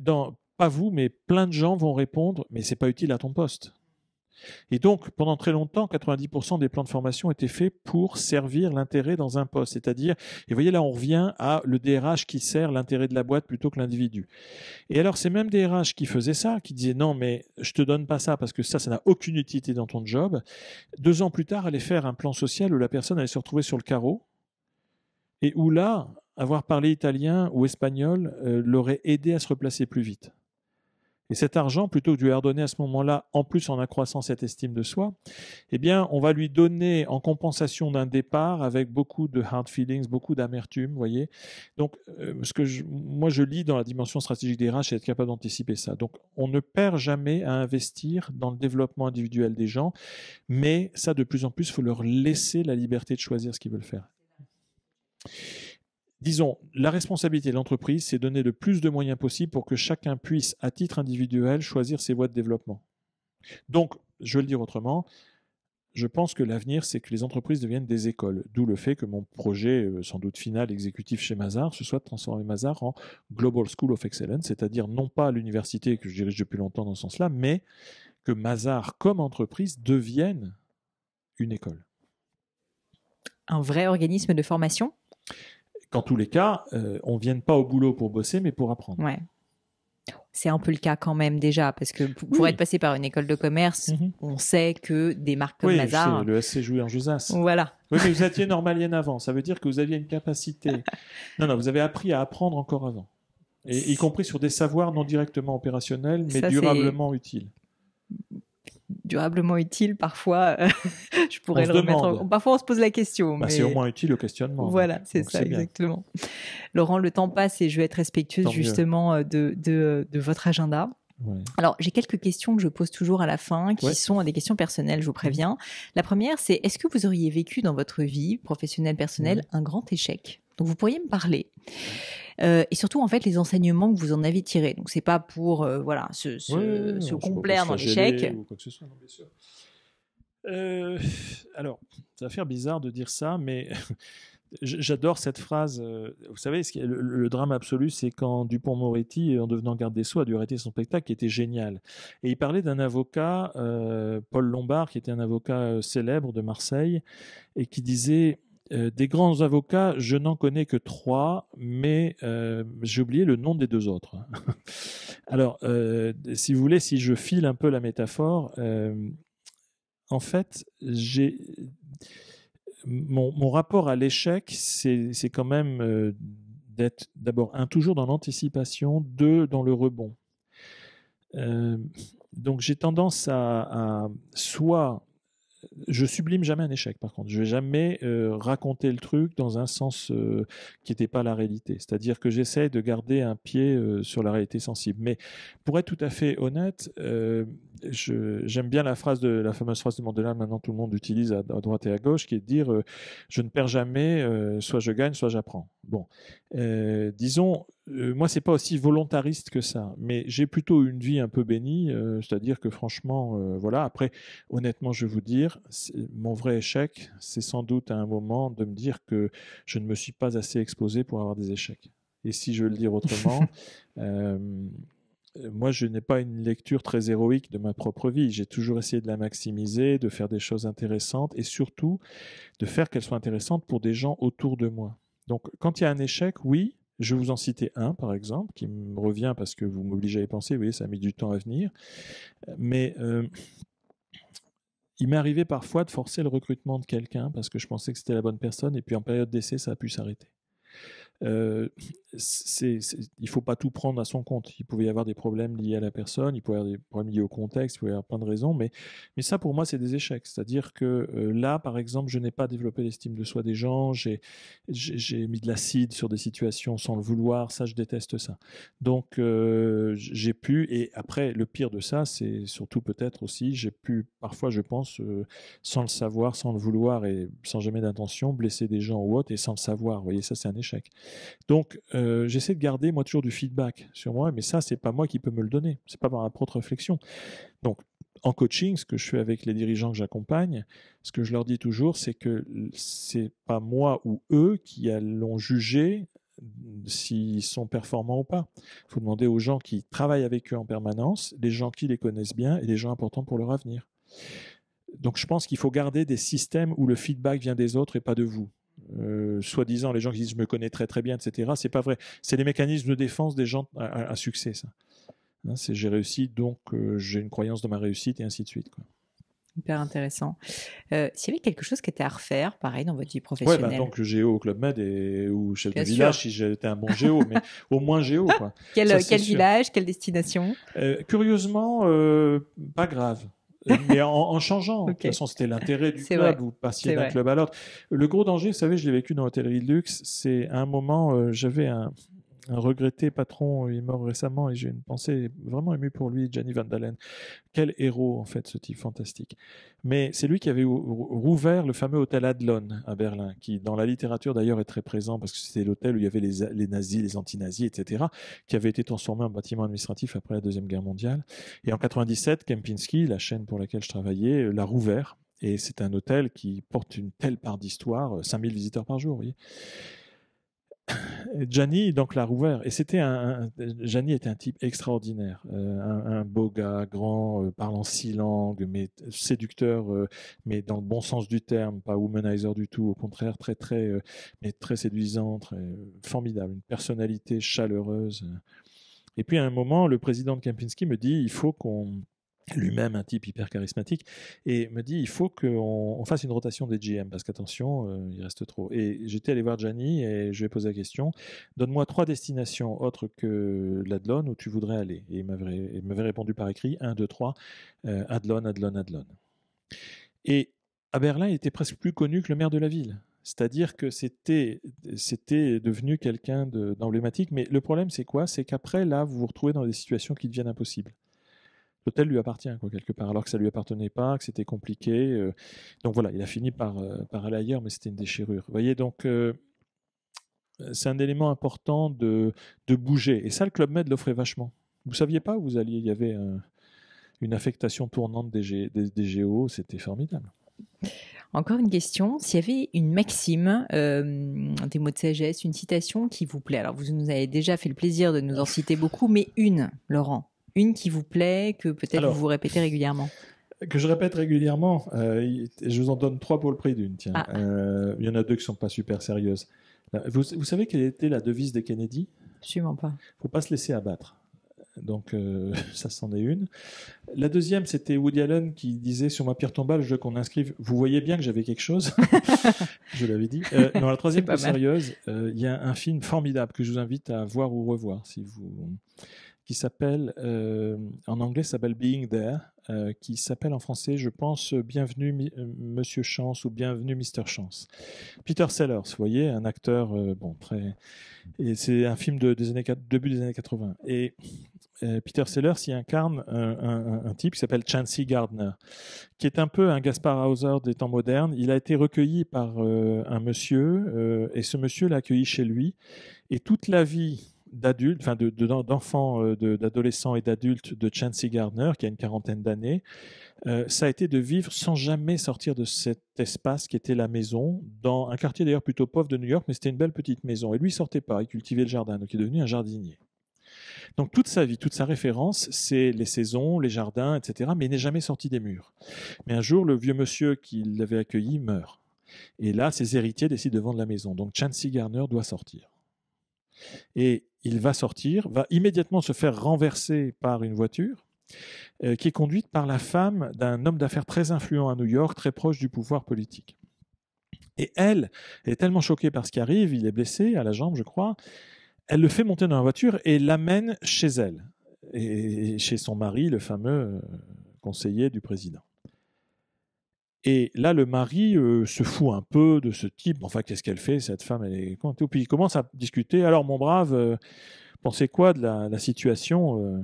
Dans, pas vous, mais plein de gens vont répondre mais ce n'est pas utile à ton poste. Et donc, pendant très longtemps, 90% des plans de formation étaient faits pour servir l'intérêt dans un poste. C'est-à-dire, et vous voyez là, on revient à le DRH qui sert l'intérêt de la boîte plutôt que l'individu. Et alors, ces mêmes DRH qui faisaient ça, qui disaient non, mais je te donne pas ça parce que ça, ça n'a aucune utilité dans ton job, deux ans plus tard, allaient faire un plan social où la personne allait se retrouver sur le carreau et où là, avoir parlé italien ou espagnol euh, l'aurait aidé à se replacer plus vite. Et cet argent, plutôt que de lui redonner à ce moment-là, en plus en accroissant cette estime de soi, eh bien, on va lui donner en compensation d'un départ avec beaucoup de hard feelings, beaucoup d'amertume, voyez. Donc, euh, ce que moi je lis dans la dimension stratégique des RH, c'est être capable d'anticiper ça. Donc, on ne perd jamais à investir dans le développement individuel des gens, mais ça, de plus en plus, faut leur laisser la liberté de choisir ce qu'ils veulent faire. Disons, la responsabilité de l'entreprise, c'est donner le plus de moyens possible pour que chacun puisse, à titre individuel, choisir ses voies de développement. Donc, je vais le dire autrement, je pense que l'avenir, c'est que les entreprises deviennent des écoles. D'où le fait que mon projet, euh, sans doute final, exécutif chez Mazar, ce soit de transformer Mazar en Global School of Excellence, c'est-à-dire non pas l'université que je dirige depuis longtemps dans ce sens-là, mais que Mazar, comme entreprise, devienne une école. Un vrai organisme de formation qu'en tous les cas, euh, on ne vienne pas au boulot pour bosser, mais pour apprendre. C'est un peu le cas quand même déjà, parce que pour être passé par une école de commerce, mhm. on sait que des marques comme oui, Lazare. le SC en Voilà. Oui, mais vous étiez normalienne avant. Ça veut dire que vous aviez une capacité. [laughs] non, non, vous avez appris à apprendre encore avant. Et, y compris sur des savoirs non directement opérationnels, mais durablement utiles durablement utile. Parfois, euh, [laughs] je pourrais le remettre. Parfois, on se pose la question. Bah, mais... C'est au moins utile le questionnement. Voilà, c'est ça, exactement. Laurent, le temps passe et je vais être respectueuse justement euh, de, de, votre agenda. Alors, j'ai quelques questions que je pose toujours à la fin, qui sont des questions personnelles, je vous préviens. Mhm. La première, c'est est-ce que vous auriez vécu dans votre vie professionnelle, personnelle, mhm. un grand échec Donc, vous pourriez me parler. Euh, et surtout en fait les enseignements que vous en avez tirés. Donc c'est pas pour euh, voilà se, complaire dans l'échec. Euh, alors, ça va faire bizarre de dire ça, mais [laughs] j'adore cette phrase. Vous savez, le, le drame absolu, c'est quand Dupont-Moretti, en devenant garde des Sceaux, a dû arrêter son spectacle qui était génial. Et il parlait d'un avocat, Paul Lombard, qui était un avocat célèbre de Marseille, et qui disait euh, des grands avocats, je n'en connais que trois, mais euh, j'ai oublié le nom des deux autres. [laughs] Alors, euh, si vous voulez, si je file un peu la métaphore, en fait, j'ai mon, rapport à l'échec, c'est quand même d'être d'abord un toujours dans l'anticipation, deux dans le rebond. donc, j'ai tendance à, à soit je sublime jamais un échec, par contre. Je vais jamais euh, raconter le truc dans un sens euh, qui n'était pas la réalité. C'est-à-dire que j'essaie de garder un pied euh, sur la réalité sensible. Mais pour être tout à fait honnête, j'aime bien la phrase de la fameuse phrase de Mandela. Maintenant, tout le monde utilise à droite et à gauche, qui est de dire je ne perds jamais, soit je gagne, soit j'apprends. Bon, euh, disons, euh, moi c'est pas aussi volontariste que ça, mais j'ai plutôt une vie un peu bénie, euh, c'est-à-dire que franchement, voilà. Après, honnêtement, je vais vous dire, mon vrai échec, c'est sans doute à un moment de me dire que je ne me suis pas assez exposé pour avoir des échecs. Et si je veux le dire autrement, [laughs] moi, je n'ai pas une lecture très héroïque de ma propre vie. J'ai toujours essayé de la maximiser, de faire des choses intéressantes et surtout de faire qu'elles soient intéressantes pour des gens autour de moi. Donc, quand il y a un échec, oui, je vais vous en citer un, par exemple, qui me revient parce que vous m'obligez à y penser, Oui, ça a mis du temps à venir. Mais euh, il m'est arrivé parfois de forcer le recrutement de quelqu'un parce que je pensais que c'était la bonne personne, et puis en période d'essai, ça a pu s'arrêter. Euh, c'est, il faut pas tout prendre à son compte. Il pouvait y avoir des problèmes liés à la personne, il pouvait y avoir des problèmes liés au contexte, il pouvait y avoir plein de raisons, mais, mais ça pour moi c'est des échecs. C'est-à-dire que euh, là, par exemple, je n'ai pas développé l'estime de soi des gens, j'ai, mis de l'acide sur des situations sans le vouloir, ça je déteste ça. Donc euh, j'ai pu, et après le pire de ça, c'est surtout peut-être aussi, j'ai pu parfois, je pense, sans le savoir, sans le vouloir et sans jamais d'intention, blesser des gens ou autres et sans le savoir. Vous voyez, ça c'est un échec. Donc, euh, j'essaie de garder, moi, toujours du feedback sur moi, mais ça, c'est pas moi qui peux me le donner. C'est pas par ma propre réflexion. Donc, en coaching, ce que je fais avec les dirigeants que j'accompagne, ce que je leur dis toujours, c'est que c'est pas moi ou eux qui allons juger s'ils sont performants ou pas. Il faut demander aux gens qui travaillent avec eux en permanence, les gens qui les connaissent bien et les gens importants pour leur avenir. Donc je pense qu'il faut garder des systèmes où le feedback vient des autres et pas de vous. Euh, soi-disant les gens qui disent je me connais très très bien, etc. C'est pas vrai. C'est les mécanismes de défense des gens à, succès, ça. Hein, c'est j'ai réussi, donc euh, j'ai une croyance dans ma réussite et ainsi de suite. Quoi. Hyper intéressant. Euh, s'il y avait quelque chose qui était à refaire, pareil, dans votre vie professionnelle. Ouais, bah, donc géo au Club Med et, ou chef le de village, si j'étais un bon géo, mais [laughs] au moins géo. Quoi. quel village, quelle destination Curieusement, pas grave. Euh, mais en, changeant. De [laughs] toute façon, c'était l'intérêt du club, vous passiez d'un club à l'autre. Le gros danger, vous savez, je l'ai vécu dans l'hôtellerie de luxe, c'est un moment, euh, j'avais un, un regretté patron, il est mort récemment et j'ai une pensée vraiment émue pour lui, Gianni Van Dalen. Quel héros, en fait, ce type fantastique. Mais c'est lui qui avait rouvert le fameux hôtel Adlon à Berlin, qui dans la littérature d'ailleurs est très présent parce que c'était l'hôtel où il y avait les, nazis, les antinazis, etc., qui avait été transformé en bâtiment administratif après la Deuxième Guerre mondiale. Et en 97, Kempinski, la chaîne pour laquelle je travaillais, euh, l'a rouvert. Et c'est un hôtel qui porte une telle part d'histoire, 5000 euh, visiteurs par jour, vous voyez. [coughs] Gianni donc l'a rouvert et c'était un, Gianni était un type extraordinaire, euh, un, beau gars, grand, euh, parlant six langues, mais séducteur, euh, mais dans le bon sens du terme, pas womanizer du tout, au contraire très très, mais très séduisant, très formidable, une personnalité chaleureuse. Et puis à un moment, le président de Kempinski me dit il faut qu'on lui-même un type hyper charismatique, et me dit il faut qu'on fasse une rotation des GM parce qu'attention, euh, il reste trop. Et j'étais allé voir Gianni et je lui ai posé la question donne-moi trois destinations autres que l'Adlon où tu voudrais aller. Et il m'avait répondu par écrit 1, 2, 3, Adlon, Adlon, Adlon. Et à Berlin, il était presque plus connu que le maire de la ville. C'est-à-dire que c'était, devenu quelqu'un d'emblématique. mais le problème, c'est quoi C'est qu'après, là, vous vous retrouvez dans des situations qui deviennent impossibles l'hôtel lui appartient quoi, quelque part, alors que ça lui appartenait pas, que c'était compliqué. Euh. donc voilà, il a fini par, euh, par aller ailleurs, mais c'était une déchirure. Vous voyez, donc euh, c'est un élément important de, bouger. Et ça, le Club Med l'offrait vachement. Vous saviez pas où vous alliez, il y avait une affectation tournante des, G, c'était formidable. Encore une question. S'il y avait une maxime, des mots de sagesse, une citation qui vous plaît. Alors, vous nous avez déjà fait le plaisir de nous en citer beaucoup, mais une, Laurent une qui vous plaît, que peut-être vous vous répétez régulièrement que je répète régulièrement, euh, je vous en donne trois pour le prix d'une. Tiens, ah. euh, il y en a deux qui ne sont pas super sérieuses. Vous, savez quelle était la devise des Kennedy Absolument pas. Faut pas se laisser abattre. Donc euh, [laughs] ça c'en est une. La deuxième, c'était Woody Allen qui disait sur ma pierre tombale, je veux qu'on inscrive. Vous voyez bien que j'avais quelque chose. [laughs] je l'avais dit. non, la troisième, plus sérieuse, il y a un film formidable que je vous invite à voir ou revoir si vous qui s'appelle, euh, en anglais, s'appelle Being There, euh, qui s'appelle en français, je pense, euh, Bienvenue Monsieur Chance ou Bienvenue Mister Chance. Peter Sellers, vous voyez, un acteur, bon, très. Et c'est un film de, des années, début des années 80. Et Peter Sellers y incarne un, type qui s'appelle Chancy Gardner, qui est un peu un Gaspar Hauser des temps modernes. Il a été recueilli par un monsieur, et ce monsieur l'a accueilli chez lui. Et toute la vie d'adultes, enfin d'enfants, euh, d'adolescents et d'adultes de Chancy Gardner, qui a une quarantaine d'années, euh, ça a été de vivre sans jamais sortir de cet espace qui était la maison, dans un quartier d'ailleurs plutôt pauvre de New York, mais c'était une belle petite maison. Et lui, il sortait pas, il cultivait le jardin, donc il est devenu un jardinier. Donc toute sa vie, toute sa référence, c'est les saisons, les jardins, etc. Mais il n'est jamais sorti des murs. Mais un jour, le vieux monsieur qui l'avait accueilli meurt. Et là, ses héritiers décident de vendre la maison. Donc Chancy Garner doit sortir. Et il va sortir, va immédiatement se faire renverser par une voiture euh, qui est conduite par la femme d'un homme d'affaires très influent à New York, très proche du pouvoir politique. Et elle, elle est tellement choquée par ce qui arrive, il est blessé à la jambe, je crois, elle le fait monter dans la voiture et l'amène chez elle et chez son mari, le fameux euh, conseiller du président. Et là, le mari euh, se fout un peu de ce type. Enfin, qu'est-ce qu'elle fait, cette femme elle est... Puis il commence à discuter. Alors, mon brave, euh, pensez quoi de la, situation euh?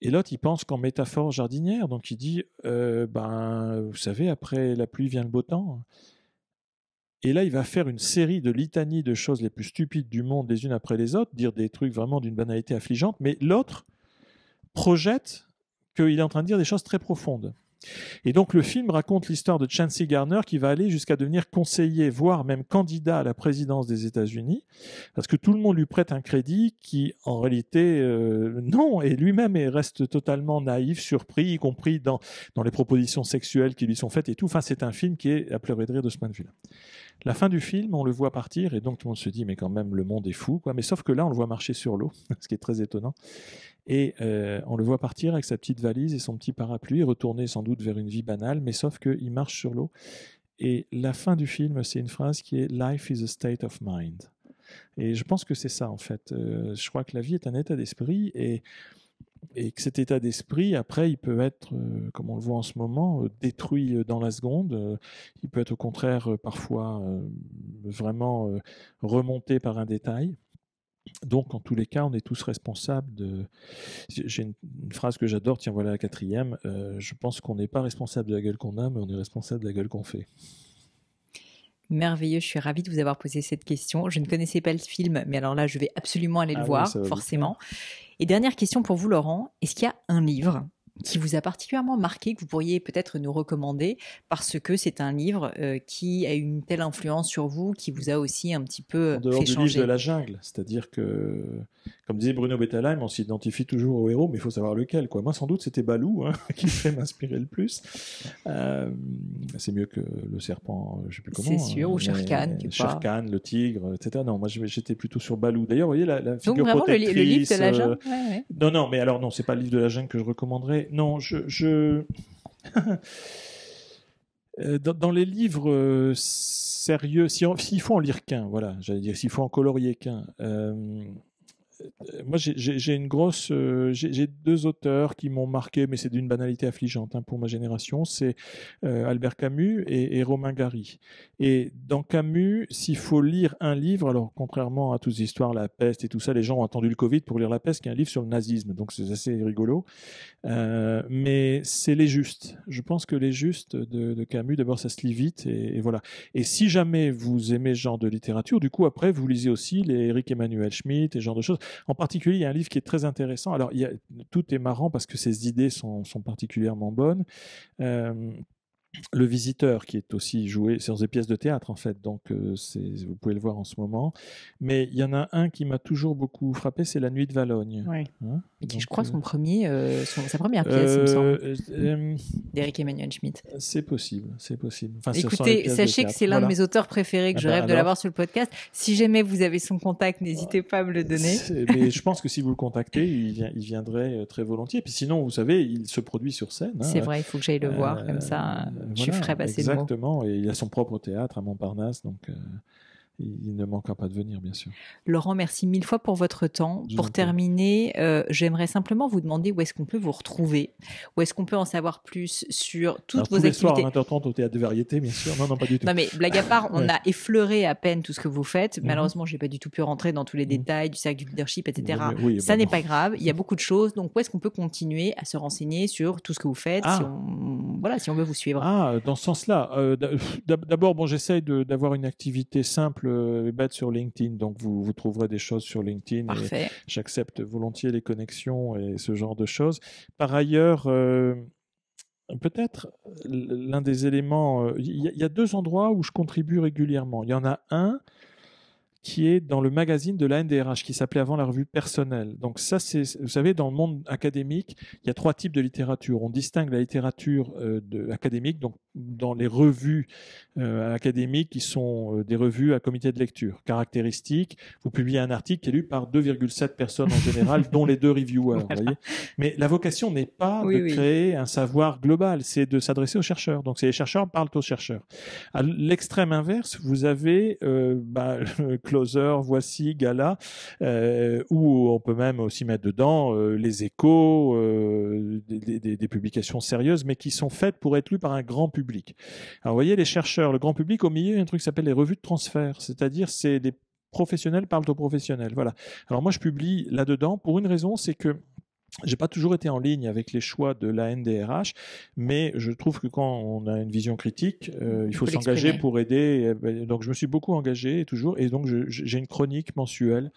Et l'autre, il pense qu'en métaphore jardinière. Donc, il dit Ben, vous savez, après la pluie vient le beau temps. Et là, il va faire une série de litanies de choses les plus stupides du monde, les unes après les autres, dire des trucs vraiment d'une banalité affligeante. Mais l'autre projette qu'il est en train de dire des choses très profondes. Et donc le film raconte l'histoire de Chancey Garner qui va aller jusqu'à devenir conseiller, voire même candidat à la présidence des États-Unis, parce que tout le monde lui prête un crédit qui en réalité euh, non, et lui-même reste totalement naïf, surpris, y compris dans, dans les propositions sexuelles qui lui sont faites et tout. Enfin, c'est un film qui est à pleurer de rire de ce point de vue-là. La fin du film, on le voit partir et donc tout le monde se dit mais quand même le monde est fou quoi. Mais sauf que là on le voit marcher sur l'eau, [laughs] ce qui est très étonnant. Et euh, on le voit partir avec sa petite valise et son petit parapluie, retourner sans doute vers une vie banale. Mais sauf qu'il marche sur l'eau. Et la fin du film, c'est une phrase qui est Life is a state of mind. Et je pense que c'est ça en fait. Euh, je crois que la vie est un état d'esprit et et que cet état d'esprit, après, il peut être, euh, comme on le voit en ce moment, euh, détruit euh, dans la seconde. il peut être au contraire parfois vraiment remonté par un détail. Donc, en tous les cas, on est tous responsables de. J'ai une, phrase que j'adore, tiens, voilà la quatrième. je pense qu'on n'est pas responsable de la gueule qu'on a, mais on est responsable de la gueule qu'on fait. Merveilleux, je suis ravie de vous avoir posé cette question. Je ne connaissais pas le film, mais alors là, je vais absolument aller le ah voir, forcément. Et dernière question pour vous, Laurent. Est-ce qu'il y a un livre qui vous a particulièrement marqué, que vous pourriez peut-être nous recommander, parce que c'est un livre euh, qui a une telle influence sur vous, qui vous a aussi un petit peu en dehors du livre de la jungle, c'est-à-dire que, comme disait Bruno Bettelheim, on s'identifie toujours au héros, mais il faut savoir lequel. Quoi. Moi, sans doute, c'était Balou hein, [laughs] qui fait m'inspirer le plus. Euh, c'est mieux que le serpent, je sais plus comment. C'est sûr, ou hein, le tigre, etc. Non, moi, j'étais plutôt sur Balou. D'ailleurs, vous voyez la, la figure Donc, vraiment, le, livre de la jungle. Euh, non, non, mais alors non, c'est pas le livre de la jungle que je recommanderais non, je. [laughs] Euh, dans, les livres euh, sérieux, s'il faut en lire qu'un, voilà, j'allais dire, s'il faut en colorier qu'un, euh, euh, moi, j'ai une grosse. Euh, j'ai deux auteurs qui m'ont marqué, mais c'est d'une banalité affligeante hein, pour ma génération. C'est euh, Albert Camus et, Romain Gary. Et dans Camus, s'il faut lire un livre, alors contrairement à toutes les histoires, la peste et tout ça, les gens ont attendu le Covid pour lire la peste, qui est un livre sur le nazisme, donc c'est assez rigolo. mais c'est les justes. Je pense que les justes de, Camus, d'abord, ça se lit vite, et, voilà. Et si jamais vous aimez ce genre de littérature, du coup, après, vous lisez aussi les Eric Emmanuel Schmitt et ce genre de choses. En particulier, il y a un livre qui est très intéressant. Alors, tout est marrant parce que ses idées sont, particulièrement bonnes. Euh, le visiteur qui est aussi joué, c'est des pièces de théâtre en fait, donc euh, vous pouvez le voir en ce moment. Mais il y en a un qui m'a toujours beaucoup frappé, c'est La Nuit de Valogne. Hein. qui, je crois, euh, son premier, euh, sa première pièce, il me semble, Emmanuel Schmitt. C'est possible, c'est possible. Écoutez, sachez que c'est l'un de mes auteurs préférés, que ah je ben rêve de l'avoir sur le podcast. Si jamais vous avez son contact, n'hésitez pas à me le donner. Mais je pense que si vous le contactez, il, il viendrait très volontiers. Puis sinon, vous savez, il se produit sur scène. Hein. C'est vrai, il faut que j'aille le voir comme ça. Euh, tu ferais passer Exactement, et il a son propre théâtre à Montparnasse, donc euh, il ne manquera pas de venir, bien sûr. Laurent, merci mille fois pour votre temps. pour terminer, euh, j'aimerais simplement vous demander où est-ce qu'on peut vous retrouver, où est-ce qu'on peut en savoir plus sur toutes Alors, vos tous les activités. Soirs à 20h30 au théâtre de variété, bien sûr. Non, non, pas du tout. Non, mais blague à part, [laughs] on a effleuré à peine tout ce que vous faites. Malheureusement, Malheureusement, j'ai pas du tout pu rentrer dans tous les mhm. détails du cercle du leadership, etc. Ça bah n'est pas grave. Il y a [laughs] beaucoup de choses. Donc, où est-ce qu'on peut continuer à se renseigner sur tout ce que vous faites, si ah. on, voilà, si on veut vous suivre. Ah, dans ce sens-là, euh, d'abord, bon, j'essaye d'avoir une activité simple sur LinkedIn. Donc, vous, vous trouverez des choses sur LinkedIn. Et j'accepte volontiers les connexions et ce genre de choses. Par ailleurs, euh, peut-être l'un des éléments, euh, il y, a deux endroits où je contribue régulièrement. Il y en a un qui est dans le magazine de la NDRH, qui s'appelait avant la revue personnelle. Donc ça, c'est, vous savez, dans le monde académique, il y a trois types de littérature. On distingue la littérature euh, de, académique, donc dans les revues euh, académiques qui sont euh, des revues à comité de lecture. Caractéristique, vous publiez un article qui est lu par 2,7 personnes en général, dont les deux reviewers. [laughs] Mais la vocation n'est pas de créer un savoir global, c'est de s'adresser aux chercheurs. Donc c'est les chercheurs parlent aux chercheurs. À l'extrême inverse, vous avez bah, [laughs] Closer, Voici, Gala, euh, où ou on peut même aussi mettre dedans euh, les échos, euh, des, publications sérieuses, mais qui sont faites pour être lues par un grand public. Alors vous voyez, les chercheurs, le grand public, au milieu, il y a un truc qui s'appelle les revues de transfert, c'est-à-dire c'est des professionnels parlent aux professionnels. Voilà. Alors moi, je publie là-dedans pour une raison, c'est que j'ai pas toujours été en ligne avec les choix de la NDRH, mais je trouve que quand on a une vision critique, euh, mm, il faut s'engager pour aider. Eh ben, donc je me suis beaucoup engagé toujours, et donc j'ai une chronique mensuelle.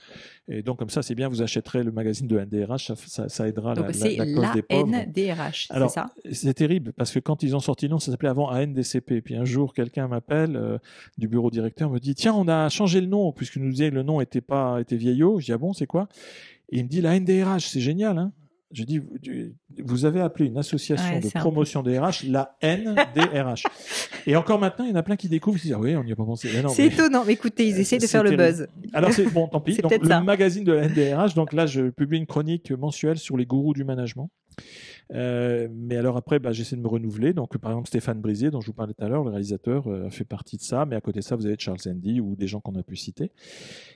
Et donc comme ça, c'est bien, vous achèterez le magazine de NDRH, ça, aidera la, la, cause des pauvres. NDRH, c'est ça C'est terrible parce que quand ils ont sorti le nom, ça s'appelait avant ANDCP. puis un jour, quelqu'un m'appelle euh, du bureau directeur, me dit tiens, on a changé le nom puisque nous le nom était pas était vieillot. Je dis ah bon, c'est quoi il me dit, la NDRH, c'est génial, hein je dis, vous avez appelé une association de promotion des RH la NDRH. [laughs] et encore maintenant, il y en a plein qui découvrent, qui disent, ah oui, on n'y a pas pensé. c'est étonnant, écoutez, ils euh, essaient de faire le buzz. Alors c'est bon, [laughs] tant pis. donc, le magazine de la NDRH, donc là, je publie une chronique mensuelle sur les gourous du management. Euh, mais alors après, bah, j'essaie de me renouveler. Donc, par exemple, Stéphane Brisier, dont je vous parlais tout à l'heure, le réalisateur, euh, fait partie de ça. Mais à côté de ça, vous avez Charles Andy ou des gens qu'on a pu citer.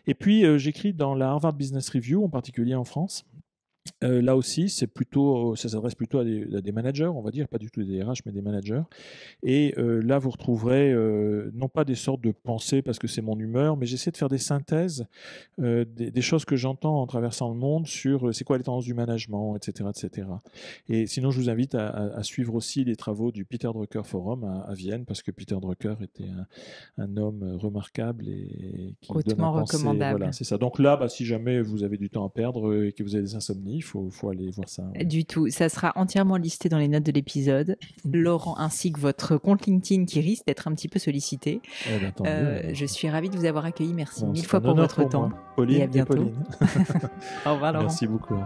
Et puis, j'écris dans la Harvard Business Review, en particulier en France. Euh, là aussi, c'est plutôt, ça s'adresse plutôt à des, managers, on va dire, pas du tout des RH, mais des managers. Et euh, là, vous retrouverez euh, non pas des sortes de pensées parce que c'est mon humeur, mais j'essaie de faire des synthèses des, choses que j'entends en traversant le monde sur c'est quoi les tendances du management, etc., etc. Et sinon, je vous invite à, suivre aussi les travaux du Peter Drucker Forum à, Vienne, parce que Peter Drucker était un, homme remarquable et, hautement recommandable. c'est ça. Donc là, bah, si jamais vous avez du temps à perdre et que vous avez des insomnies il faut, aller voir ça. Du tout. Ça sera entièrement listé dans les notes de l'épisode. Mm. Laurent ainsi que votre compte LinkedIn qui risque d'être un petit peu sollicité. Eh ben, euh, je suis ravie de vous avoir accueilli. Merci mille fois pour votre temps. Pauline et à bientôt. [laughs] Au revoir Merci beaucoup.